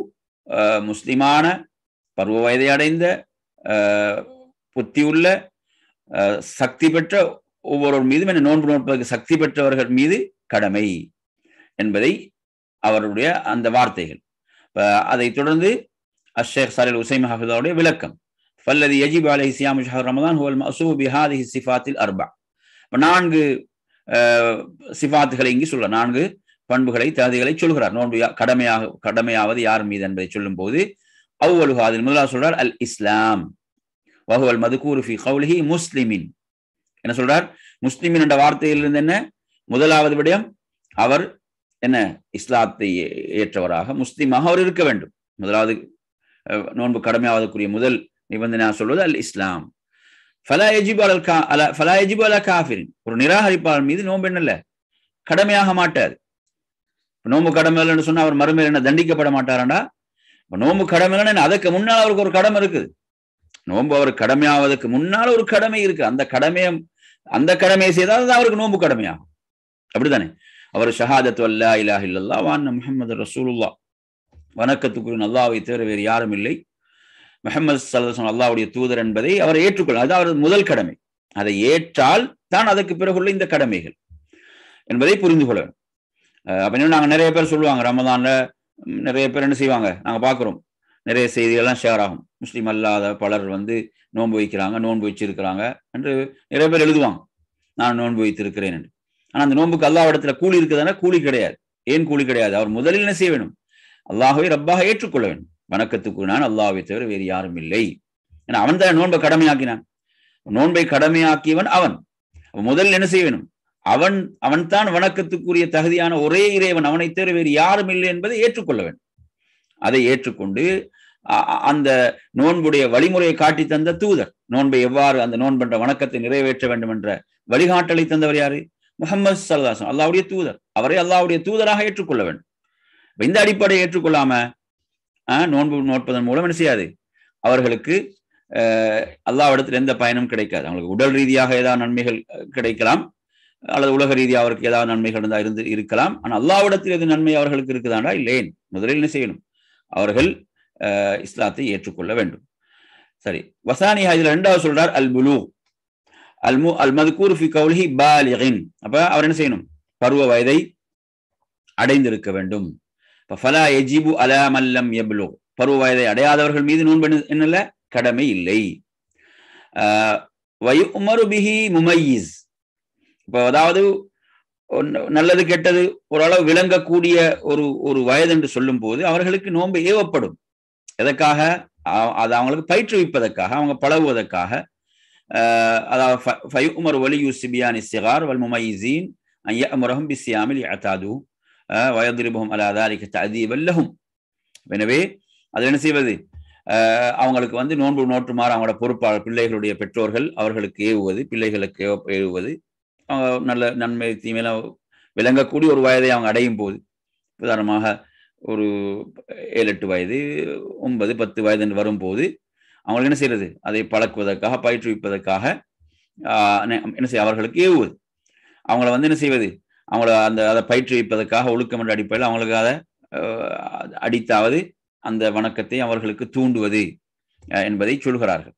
முஸ்லிமான பருவ வயதை அடைந்த புத்தியுள்ள சக்தி பெற்ற ஒவ்வொருவர் மீதும் என்ன நோன்பு நோட்பதற்கு சக்தி பெற்றவர்கள் மீது கடமை என்பதை அவருடைய அந்த வார்த்தைகள் அதை தொடர்ந்து அஷேக் சலல் உசைம் ஹஃபிதாவுடைய விளக்கம் பல்லதி யஜிப் அலை சியாம் ஷஹர் ரமதான் ஹுவல் மசூ பிஹாதி சிஃபாத்தில் அர்பா நான்கு சிஃபாத்துகளை இங்கு சொல்ல நான்கு பண்புகளை தகுதிகளை சொல்கிறார் நோன்பு கடமையாக கடமையாவது யார் மீது என்பதை சொல்லும் போது அவ்வலுகா அதில் முதலாக சொல்றார் அல் இஸ்லாம் வஹுவல் மதுகூர் ஃபி கவுலிஹி முஸ்லிமின் என்ன சொல்றார் முஸ்லிமின் என்ற வார்த்தையிலிருந்து என்ன முதலாவது விடயம் அவர் என்ன இஸ்லாத்தை ஏற்றவராக முஸ்லீமாக அவர் இருக்க வேண்டும் முதலாவது நோன்பு கடமையாவதற்குரிய முதல் நிபந்தனையாக சொல்வது அல் இஸ்லாம் ஃபலா கா ஒரு நிராகரிப்பாளர் மீது நோன்பு என்னல்ல கடமையாக மாட்டாது நோம்பு கடமை இல்லைன்னு சொன்னா அவர் மறுமையில் என்ன தண்டிக்கப்பட மாட்டாரண்டா நோம்பு கடமை இல்லைன்னு அதுக்கு முன்னால் அவருக்கு ஒரு கடமை இருக்குது நோன்பு அவர் கடமையாவதற்கு முன்னால் ஒரு கடமை இருக்கு அந்த கடமையை அந்த கடமையை செய்தால் தான் அவருக்கு நோன்பு கடமையாகும் அப்படித்தானே அவர் ஷஹாதத் அல்லா இலாஹில் அல்லா வான் முஹம்மது ரசூலுல்லா வணக்கத்துக்குரிய அல்லாவை தவிர வேறு யாரும் இல்லை மெஹமது சல்லாசன் அல்லாவுடைய தூதர் என்பதை அவர் ஏற்றுக்கொள்ள அது அவரது முதல் கடமை அதை ஏற்றால் தான் அதற்கு பிறகுள்ள இந்த கடமைகள் என்பதை புரிந்து கொள்ள வேண்டும் அப்போ இன்னும் நாங்கள் நிறைய பேர் சொல்லுவாங்க ரமதான்ல நிறைய பேர் என்ன செய்வாங்க நாங்கள் பார்க்குறோம் நிறைய செய்திகள்லாம் ஷேர் ஆகும் முஸ்லீம் அல்லாத பலர் வந்து நோன்பு வைக்கிறாங்க நோன்பு வச்சிருக்கிறாங்க என்று நிறைய பேர் எழுதுவாங்க நான் நோன்பு வைத்திருக்கிறேன் என்று ஆனால் அந்த நோன்புக்கு இடத்துல கூலி இருக்குதுன்னா கூலி கிடையாது ஏன் கூலி கிடையாது அவர் முதலில் என்ன செய்ய வேணும் அல்லாஹுவை ரப்பாக ஏற்றுக்கொள்ள வேண்டும் வணக்கத்துக்கு நான் அல்லாஹை தவிர வேறு யாரும் இல்லை ஏன்னா அவன் தான் நோன்பை கடமையாக்கினான் நோன்பை கடமையாக்கியவன் அவன் முதல் என்ன செய்ய வேணும் அவன் அவன்தான் வணக்கத்துக்குரிய தகுதியான ஒரே இறைவன் அவனை தவிர வேறு யாரும் இல்லை என்பதை ஏற்றுக்கொள்ள வேண்டும் அதை ஏற்றுக்கொண்டு அந்த நோன்புடைய வழிமுறையை காட்டி தந்த தூதர் நோன்பை எவ்வாறு அந்த நோன்பன்ற வணக்கத்தை நிறைவேற்ற வேண்டும் என்ற வழிகாட்டலை தந்தவர் யாரு முகமது சல்லாசம் அல்லாவுடைய தூதர் அவரை அல்லாவுடைய தூதராக ஏற்றுக்கொள்ள வேண்டும் இந்த அடிப்படையை ஏற்றுக்கொள்ளாம நோன்பு நோட்பதன் மூலம் என்ன செய்யாது அவர்களுக்கு அல்லாவிடத்தில் எந்த பயனும் கிடைக்காது அவங்களுக்கு உடல் ரீதியாக ஏதாவது நன்மைகள் கிடைக்கலாம் அல்லது உலக ரீதியாக அவருக்கு ஏதாவது நன்மைகள் இருந்தால் இருந்து இருக்கலாம் ஆனால் அல்லாவிடத்தில் எது நன்மை அவர்களுக்கு இருக்குதாண்டா இல்லேன் முதலில் என்ன செய்யணும் அவர்கள் இஸ்லாத்தை ஏற்றுக்கொள்ள வேண்டும் சரி வசானியா இதில் ரெண்டாவது சொல்றார் அல் புலு அல் மு அல் மதுக்கூர் ஃபி கவுலி பாலிகின் அப்ப அவர் என்ன செய்யணும் பருவ வயதை அடைந்திருக்க வேண்டும் ஃபலா எஜிபு அலா மல்லம் எப்லோ பருவ வயதை அடையாதவர்கள் மீது நோன்பு என்னல கடமை இல்லை வயுமரு பிஹி முமையிஸ் இப்போ அதாவது நல்லது கெட்டது ஓரளவு விளங்கக்கூடிய ஒரு ஒரு வயது என்று சொல்லும் போது அவர்களுக்கு நோன்பு ஏவப்படும் எதற்காக அது அவங்களுக்கு பயிற்றுவிப்பதற்காக அவங்க பழகுவதற்காக அதாவது ஒலி யூசிபியான் சிகார் வல் முமையீன் ஐயா முரகம் பிசியாமில் அத்தாது வயதிருபம் அல்ல ததீபல் தீவல்லும் எனவே அது என்ன செய்வது அவங்களுக்கு வந்து நோன்பு நோற்றுமாறு அவங்களோட பொறுப்பாளர் பிள்ளைகளுடைய பெற்றோர்கள் அவர்களுக்கு ஏவுவது பிள்ளைகளுக்கு ஏவுவது அவங்க நல்ல நன்மை தீமையெல்லாம் விளங்கக்கூடிய ஒரு வயதை அவங்க அடையும் போது உதாரணமாக ஒரு ஏழு எட்டு வயது ஒன்பது பத்து வயது என்று வரும்போது அவங்களுக்கு என்ன செய்யறது அதை பழக்குவதற்காக பயிற்றுவிப்பதற்காக என்ன செய்ய அவர்களுக்கு ஏவுவது அவங்கள வந்து என்ன செய்வது அவங்கள அந்த அதை பயிற்றுவிப்பதற்காக ஒழுக்கம் என்ற அடிப்படையில் அவங்களுக்கு அதை அடித்தாவது அந்த வணக்கத்தை அவர்களுக்கு தூண்டுவது என்பதை சொல்கிறார்கள்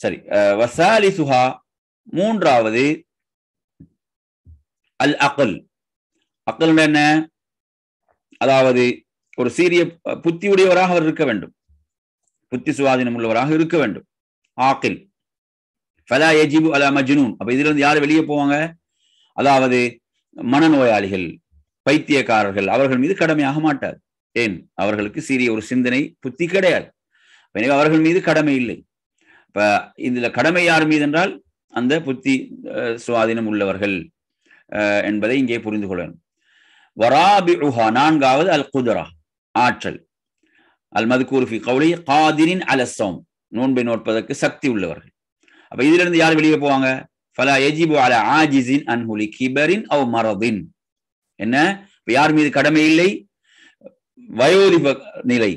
சரி வசாலி சுஹா மூன்றாவது அல் அக்கல் அக்கல் என்ன அதாவது ஒரு சீரிய புத்தி உடையவராக அவர் இருக்க வேண்டும் புத்தி சுவாதீனம் உள்ளவராக இருக்க வேண்டும் ஆக்கில் ஃபலா எஜிபு அலா மஜ்னூன் அப்ப இதுல இருந்து யார் வெளியே போவாங்க அதாவது மனநோயாளிகள் பைத்தியக்காரர்கள் அவர்கள் மீது கடமையாக மாட்டார் ஏன் அவர்களுக்கு சீரிய ஒரு சிந்தனை புத்தி கிடையாது எனவே அவர்கள் மீது கடமை இல்லை இப்ப இதுல கடமை யார் மீது என்றால் அந்த புத்தி சுவாதீனம் உள்ளவர்கள் என்பதை இங்கே புரிந்து கொள்ளணும் வராபி உஹா நான்காவது அல் குதரா ஆற்றல் அல் மதுக்கூர்ஃபி கவுளி காதிரின் அலசோம் நோன்பை நோட்பதற்கு சக்தி உள்ளவர்கள் அப்ப இதிலிருந்து யார் வெளியே போவாங்க ஃபலா எஜிபு அல ஆஜிசின் அன்ஹுலி கிபரின் அவ் மரபின் என்ன யார் மீது கடமை இல்லை வயோதிப நிலை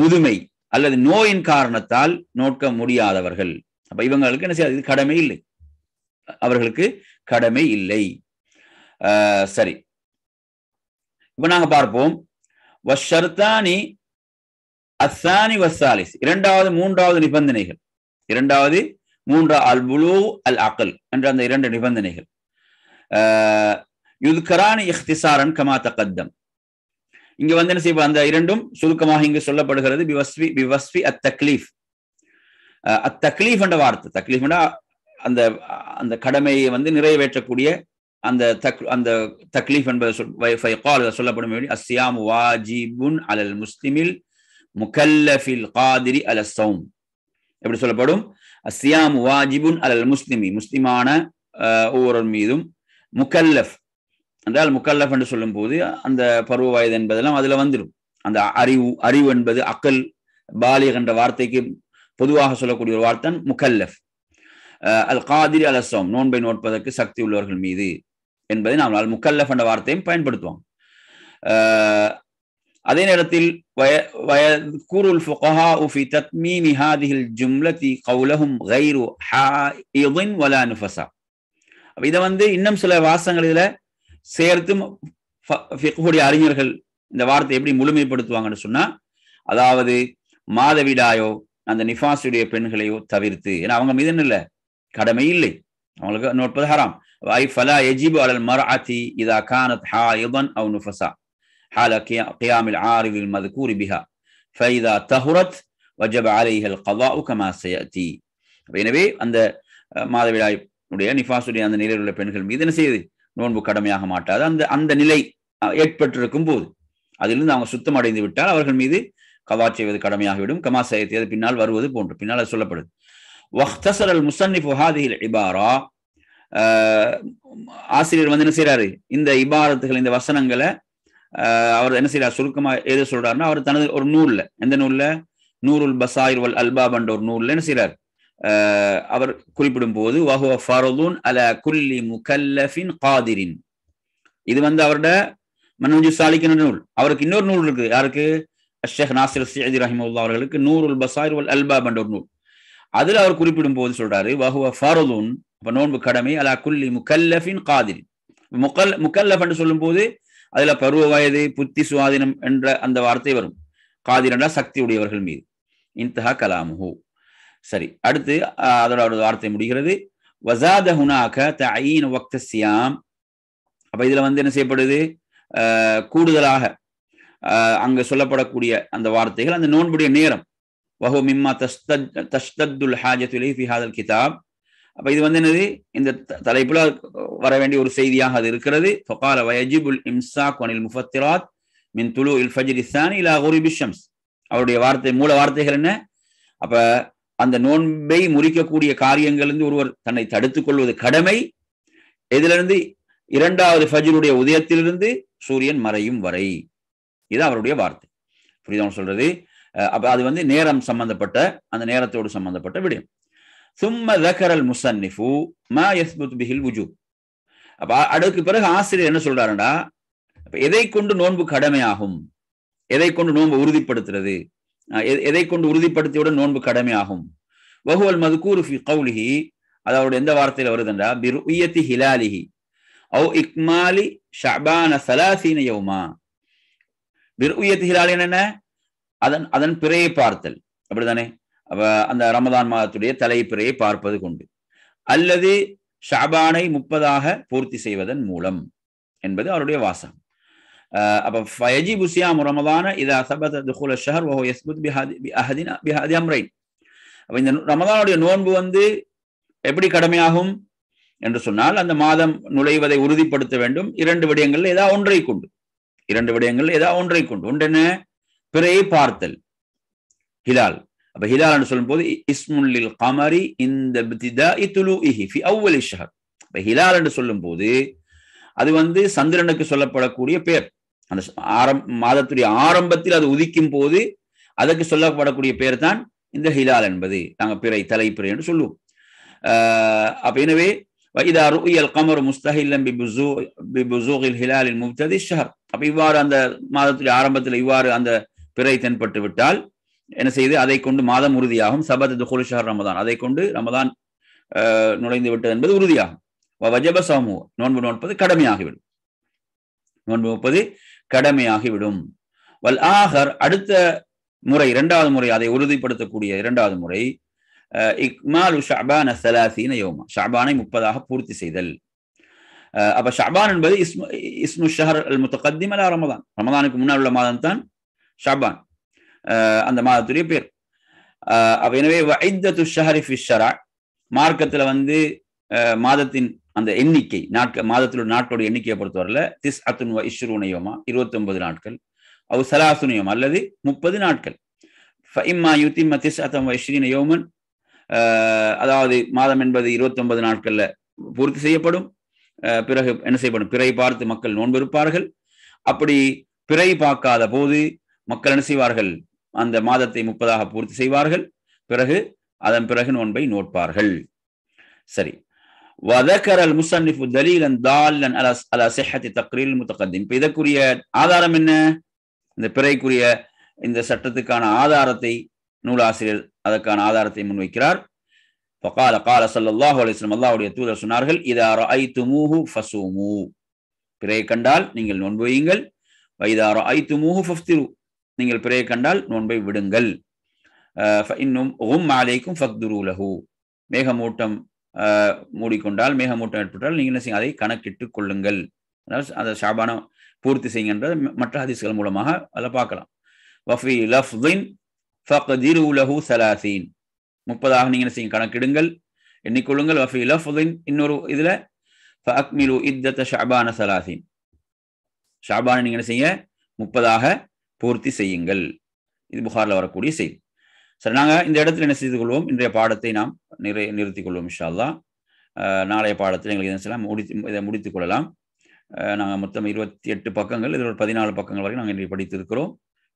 முதுமை அல்லது நோயின் காரணத்தால் நோக்க முடியாதவர்கள் அப்ப இவங்களுக்கு என்ன செய்யாது கடமை இல்லை அவர்களுக்கு கடமை இல்லை சரி இப்ப நாங்க பார்ப்போம் அசானி வசாலிஸ் இரண்டாவது மூன்றாவது நிபந்தனைகள் இரண்டாவது மூன்று அல் புலூ அல் அக்கல் என்ற அந்த இரண்டு நிபந்தனைகள் யுத்கரானி இஹ்திசாரன் கமா தக்கத்தம் இங்க வந்து என்ன செய்வோம் அந்த இரண்டும் சுருக்கமாக இங்கு சொல்லப்படுகிறது பிவஸ்வி பிவஸ்வி அத் தக்லீஃப் அத் தக்லீஃப் என்ற வார்த்தை தக்லீஃப் அந்த அந்த கடமையை வந்து நிறைவேற்றக்கூடிய அந்த தக் அந்த தக்லீஃப் என்பது சொல்லப்படும் அஸ்யாம் வாஜிபுன் அலல் முஸ்லிமில் முகல்லஃபில் காதிரி அல சௌம் எப்படி சொல்லப்படும் அசியாமு வாஜிபுன் அலல் முஸ்லிமி முஸ்லிமான ஒவ்வொருவர் மீதும் முக்கல்லஃப் என்றால் முக்கல்லஃப் என்று சொல்லும்போது அந்த பருவ வயது என்பதெல்லாம் அதில் வந்துடும் அந்த அறிவு அறிவு என்பது அக்கல் பாலிய என்ற வார்த்தைக்கு பொதுவாக சொல்லக்கூடிய ஒரு வார்த்தை முக்கல்லஃப் அல் காதிரி அல் அசோம் நோன்பை நோட்பதற்கு சக்தி உள்ளவர்கள் மீது என்பதை நாம் முக்கல்லஃப் என்ற வார்த்தையும் பயன்படுத்துவோம் அதே நேரத்தில் கூறுல் ஃபுகஹா உஃபி தத்மீமி ஹாதிஹில் ஜும்லதி கவுலஹும் கைரு வலா நுஃபசா இதை வந்து இன்னும் சில வாசங்களில் சேர்த்து ஃபிக்ஹுடைய அறிஞர்கள் இந்த வார்த்தை எப்படி முழுமைப்படுத்துவாங்கன்னு சொன்னா அதாவது மாதவிடாயோ அந்த நிஃபாசுடைய பெண்களையோ தவிர்த்து ஏன்னா அவங்க மீது இல்லை கடமை இல்லை அவங்களுக்கு நோட்பது ஹராம் ஐ ஃபலா எஜிபு அலல் மர் அதி இதா கானத் ஹா யுபன் அவு நுஃபசா حال قيام العارض المذكور بها فإذا طهرت وجب عليه القضاء كما سيأتي எனவே அந்த மாதவிடாய் உடைய நிஃபாசுடைய அந்த நிலையில் உள்ள பெண்கள் மீது என்ன செய்யுது நோன்பு கடமையாக மாட்டாது அந்த அந்த நிலை ஏற்பட்டிருக்கும் போது அதிலிருந்து அவங்க சுத்தம் அடைந்து விட்டால் அவர்கள் மீது கவா செய்வது கடமையாகிவிடும் கமா சயத்தை அது பின்னால் வருவது போன்று பின்னால் சொல்லப்படுது வஹ்தசர் அல் முசன்னிஃப் ஹாதிஹில் இபாரா ஆசிரியர் வந்து என்ன செய்யறாரு இந்த இபாரத்துகள் இந்த வசனங்களை அவர் என்ன செய்யறார் சுருக்கமா எது சொல்றாருன்னா அவர் தனது ஒரு நூல்ல எந்த நூல்ல நூருல் பசாயிர் வல் அல்பாப் என்ற ஒரு நூல்ல என்ன செய்யறார் அவர் குறிப்பிடும் போது வஹுவ அல குல்லி காதிரின் இது வந்து அவரோட மனோஜி சாலிக்கிற நூல் அவருக்கு இன்னொரு நூல் இருக்கு யாருக்கு ஷேக் நாசிர் சிஜி ரஹிமுல்லா அவர்களுக்கு நூருல் பசாயிர் வல் அல்பாப் என்ற ஒரு நூல் அதுல அவர் குறிப்பிடும் போது சொல்றாரு வஹுவ ஃபரதுன் அப்ப நோன்பு கடமை அலா குல்லி முகல்லஃபின் காதிரின் முகல் முகல்லஃப் என்று சொல்லும் போது அதுல பருவ வயது புத்தி சுவாதீனம் என்ற அந்த வார்த்தை வரும் காதிரண்டா சக்தி உடையவர்கள் மீது இன்தஹா கலாமுஹு சரி அடுத்து அதோட வார்த்தை முடிகிறது வசாத ஹுனாக த ஐன் வக்த சியாம் அப்ப இதுல வந்து என்ன செய்யப்படுது கூடுதலாக அங்கு சொல்லப்படக்கூடிய அந்த வார்த்தைகள் அந்த நோன்புடைய நேரம் வஹோ மிம்மா தஸ்தத் தஸ்தத்துல் ஹாஜத் கிதாப் அப்ப இது வந்து என்னது இந்த தலைப்புல வர வேண்டிய ஒரு செய்தியாக அது இருக்கிறது ஃபகால வயஜிபுல் முஃபத்திராத் மின் துலு இல் ஃபஜ்ரி அவருடைய வார்த்தை மூல வார்த்தைகள் என்ன அப்ப அந்த நோன்பை முறிக்கக்கூடிய இருந்து ஒருவர் தன்னை தடுத்துக் கொள்வது கடமை இதிலிருந்து இரண்டாவது ஃபஜ்ருடைய உதயத்திலிருந்து சூரியன் மறையும் வரை இது அவருடைய வார்த்தை புரியுதவன் சொல்றது அப்ப அது வந்து நேரம் சம்பந்தப்பட்ட அந்த நேரத்தோடு சம்பந்தப்பட்ட விடயம் ثم ذكر முசன்னிஃபு மா يثبت به الوجوب அப்ப அதுக்கு பிறகு ஆசிரியர் என்ன சொல்றாருடா எதை கொண்டு நோன்பு கடமையாகும் எதை கொண்டு நோன்பு உறுதிப்படுத்துறது எதை கொண்டு உறுதிப்படுத்தியுடன் நோன்பு கடமையாகும் வகுவல் மதுக்கூறு கௌலிஹி கவுலிஹி அது அவருடைய எந்த வார்த்தையில் வருதுண்டா பிரு உயத்தி ஹிலாலிஹி அவு இக்மாலி ஷபான சலாசீன யௌமா பிர் உயத்தி என்ன அதன் அதன் பிறையை பார்த்தல் அப்படிதானே அந்த ரமதான் மாதத்துடைய தலைப்பிறையை பார்ப்பது கொண்டு அல்லது ஷாபானை முப்பதாக பூர்த்தி செய்வதன் மூலம் என்பது அவருடைய வாசகம் அப்போ ரமதான இதா பிஹாதி இந்த ரமதானுடைய நோன்பு வந்து எப்படி கடமையாகும் என்று சொன்னால் அந்த மாதம் நுழைவதை உறுதிப்படுத்த வேண்டும் இரண்டு விடயங்கள்ல ஏதா ஒன்றை கொண்டு இரண்டு விடயங்களில் ஏதா ஒன்றை கொண்டு ஒன்றென்ன பிறையை பார்த்தல் ஹிலால் அப்ப ஹிலால்னு சொல்லும்போது இஸ்முல்லில் கமரி இந்த ஃபி அவ்வல் ஷஹர் ஹிலால் என்று சொல்லும்போது அது வந்து சந்திரனுக்கு சொல்லப்படக்கூடிய பேர் அந்த ஆரம் மாதத்துடைய ஆரம்பத்தில் அது உதிக்கும் போது அதற்கு சொல்லப்படக்கூடிய பேர் தான் இந்த ஹிலால் என்பது நாங்கள் பிறை தலைப்பிறை என்று சொல்லுவோம் அப்ப எனவே கமர் முஸ்தஹில்லம் ஹிலாலின் ஹிலாலில் ஷஹர் அப்ப இவ்வாறு அந்த மாதத்துடைய ஆரம்பத்தில் இவ்வாறு அந்த பிறை தென்பட்டு விட்டால் என்ன செய்து அதை கொண்டு மாதம் உறுதியாகும் சபத் துஹுல் ஷஹர் ரமதான் அதை கொண்டு ரமதான் நுழைந்து விட்டது என்பது உறுதியாகும் வஜப சமூக நோன்பு நோட்பது கடமையாகிவிடும் நோன்பு நோப்பது கடமையாகிவிடும் வல் ஆஹர் அடுத்த முறை இரண்டாவது முறை அதை உறுதிப்படுத்தக்கூடிய இரண்டாவது முறை இக்மாலு ஷபான சலாசீன யோமா ஷபானை முப்பதாக பூர்த்தி செய்தல் அப்ப ஷபான் என்பது இஸ்மு இஸ்மு ஷஹர் அல் முத்தகத்திம் அலா ரமதான் ரமதானுக்கு முன்னால் உள்ள மாதம் தான் ஷபான் அந்த மாதத்துடைய பேர் அப்ப எனவே வைத்தத்து ஷஹரிஃபி ஷரா மார்க்கத்துல வந்து மாதத்தின் அந்த எண்ணிக்கை நாட்கள் மாதத்தில் நாட்களோட எண்ணிக்கையை பொறுத்தவரையில் திஸ் அத்துன் இஷ்ருனையோமா இருபத்தி ஒன்பது நாட்கள் அவு சலாசுனியோம் அல்லது முப்பது நாட்கள் இம்மா யுத்திம்ம திஸ் அத்தம் இஷ்ரீன யோமன் அதாவது மாதம் என்பது இருபத்தி ஒன்பது நாட்கள்ல பூர்த்தி செய்யப்படும் பிறகு என்ன செய்யப்படும் பிறை பார்த்து மக்கள் நோன்பு அப்படி பிறை பார்க்காத போது மக்கள் என்ன செய்வார்கள் அந்த மாதத்தை முப்பதாக பூர்த்தி செய்வார்கள் பிறகு அதன் பிறகு நோன்பை நோட்பார்கள் சரி வதக்கர் அல் முசன்னிஃபு தலீலன் தாலன் அல அல செஹத்தி தக்ரீல் முத்தகத்தின் இப்போ இதற்குரிய ஆதாரம் என்ன இந்த பிறைக்குரிய இந்த சட்டத்துக்கான ஆதாரத்தை நூலாசிரியர் அதற்கான ஆதாரத்தை முன்வைக்கிறார் பகால قال صلى الله عليه وسلم அல்லாஹ்வுடைய தூதர் சொன்னார்கள் இதா ரஐதுமூஹு ஃபசூமு பிறை கண்டால் நீங்கள் நோன்பு வையுங்கள் ஐ ரஐதுமூஹு ஃபஃப்திரு நீங்கள் பிறையை கண்டால் நோன்பை விடுங்கள் இன்னும் ஓம் மாலைக்கும் ஃபக்துருலகு மேகமூட்டம் மூடிக்கொண்டால் மேகமூட்டம் ஏற்பட்டால் நீங்கள் என்ன செய்யுங்க அதை கணக்கிட்டு கொள்ளுங்கள் அதாவது அந்த ஷாபானம் பூர்த்தி செய்யுங்கன்றது மற்ற ஹதீஸ்கள் மூலமாக அதை பார்க்கலாம் வஃபி லஃப்தின் ஃபக்திரு சலாசீன் முப்பதாக நீங்கள் என்ன செய்யுங்க கணக்கிடுங்கள் எண்ணிக்கொள்ளுங்கள் வஃபி லஃப்தின் இன்னொரு இதில் அக்மிலு இத்தத்த ஷாபான சலாசீன் ஷாபான நீங்கள் என்ன செய்ய முப்பதாக பூர்த்தி செய்யுங்கள் இது புகாரில் வரக்கூடிய செய்தி சரி நாங்கள் இந்த இடத்துல என்ன செய்து கொள்வோம் இன்றைய பாடத்தை நாம் நிறை நிறுத்திக் கொள்வோம் இன்ஷால்லா நாளைய பாடத்தில் எங்களுக்கு என்ன செய்யலாம் முடித்து இதை முடித்துக் கொள்ளலாம் நாங்கள் மொத்தம் இருபத்தி எட்டு பக்கங்கள் ஒரு பதினாலு பக்கங்கள் வரைக்கும் நாங்கள் இன்றைய படித்திருக்கிறோம்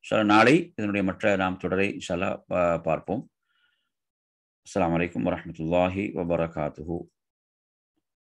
சார் நாளை இதனுடைய மற்ற நாம் தொடரை இன்ஷால்லா பார்ப்போம் அஸ்லாம் வலைக்கம் வரமத்துல்லாஹி வபரகாத்துஹூ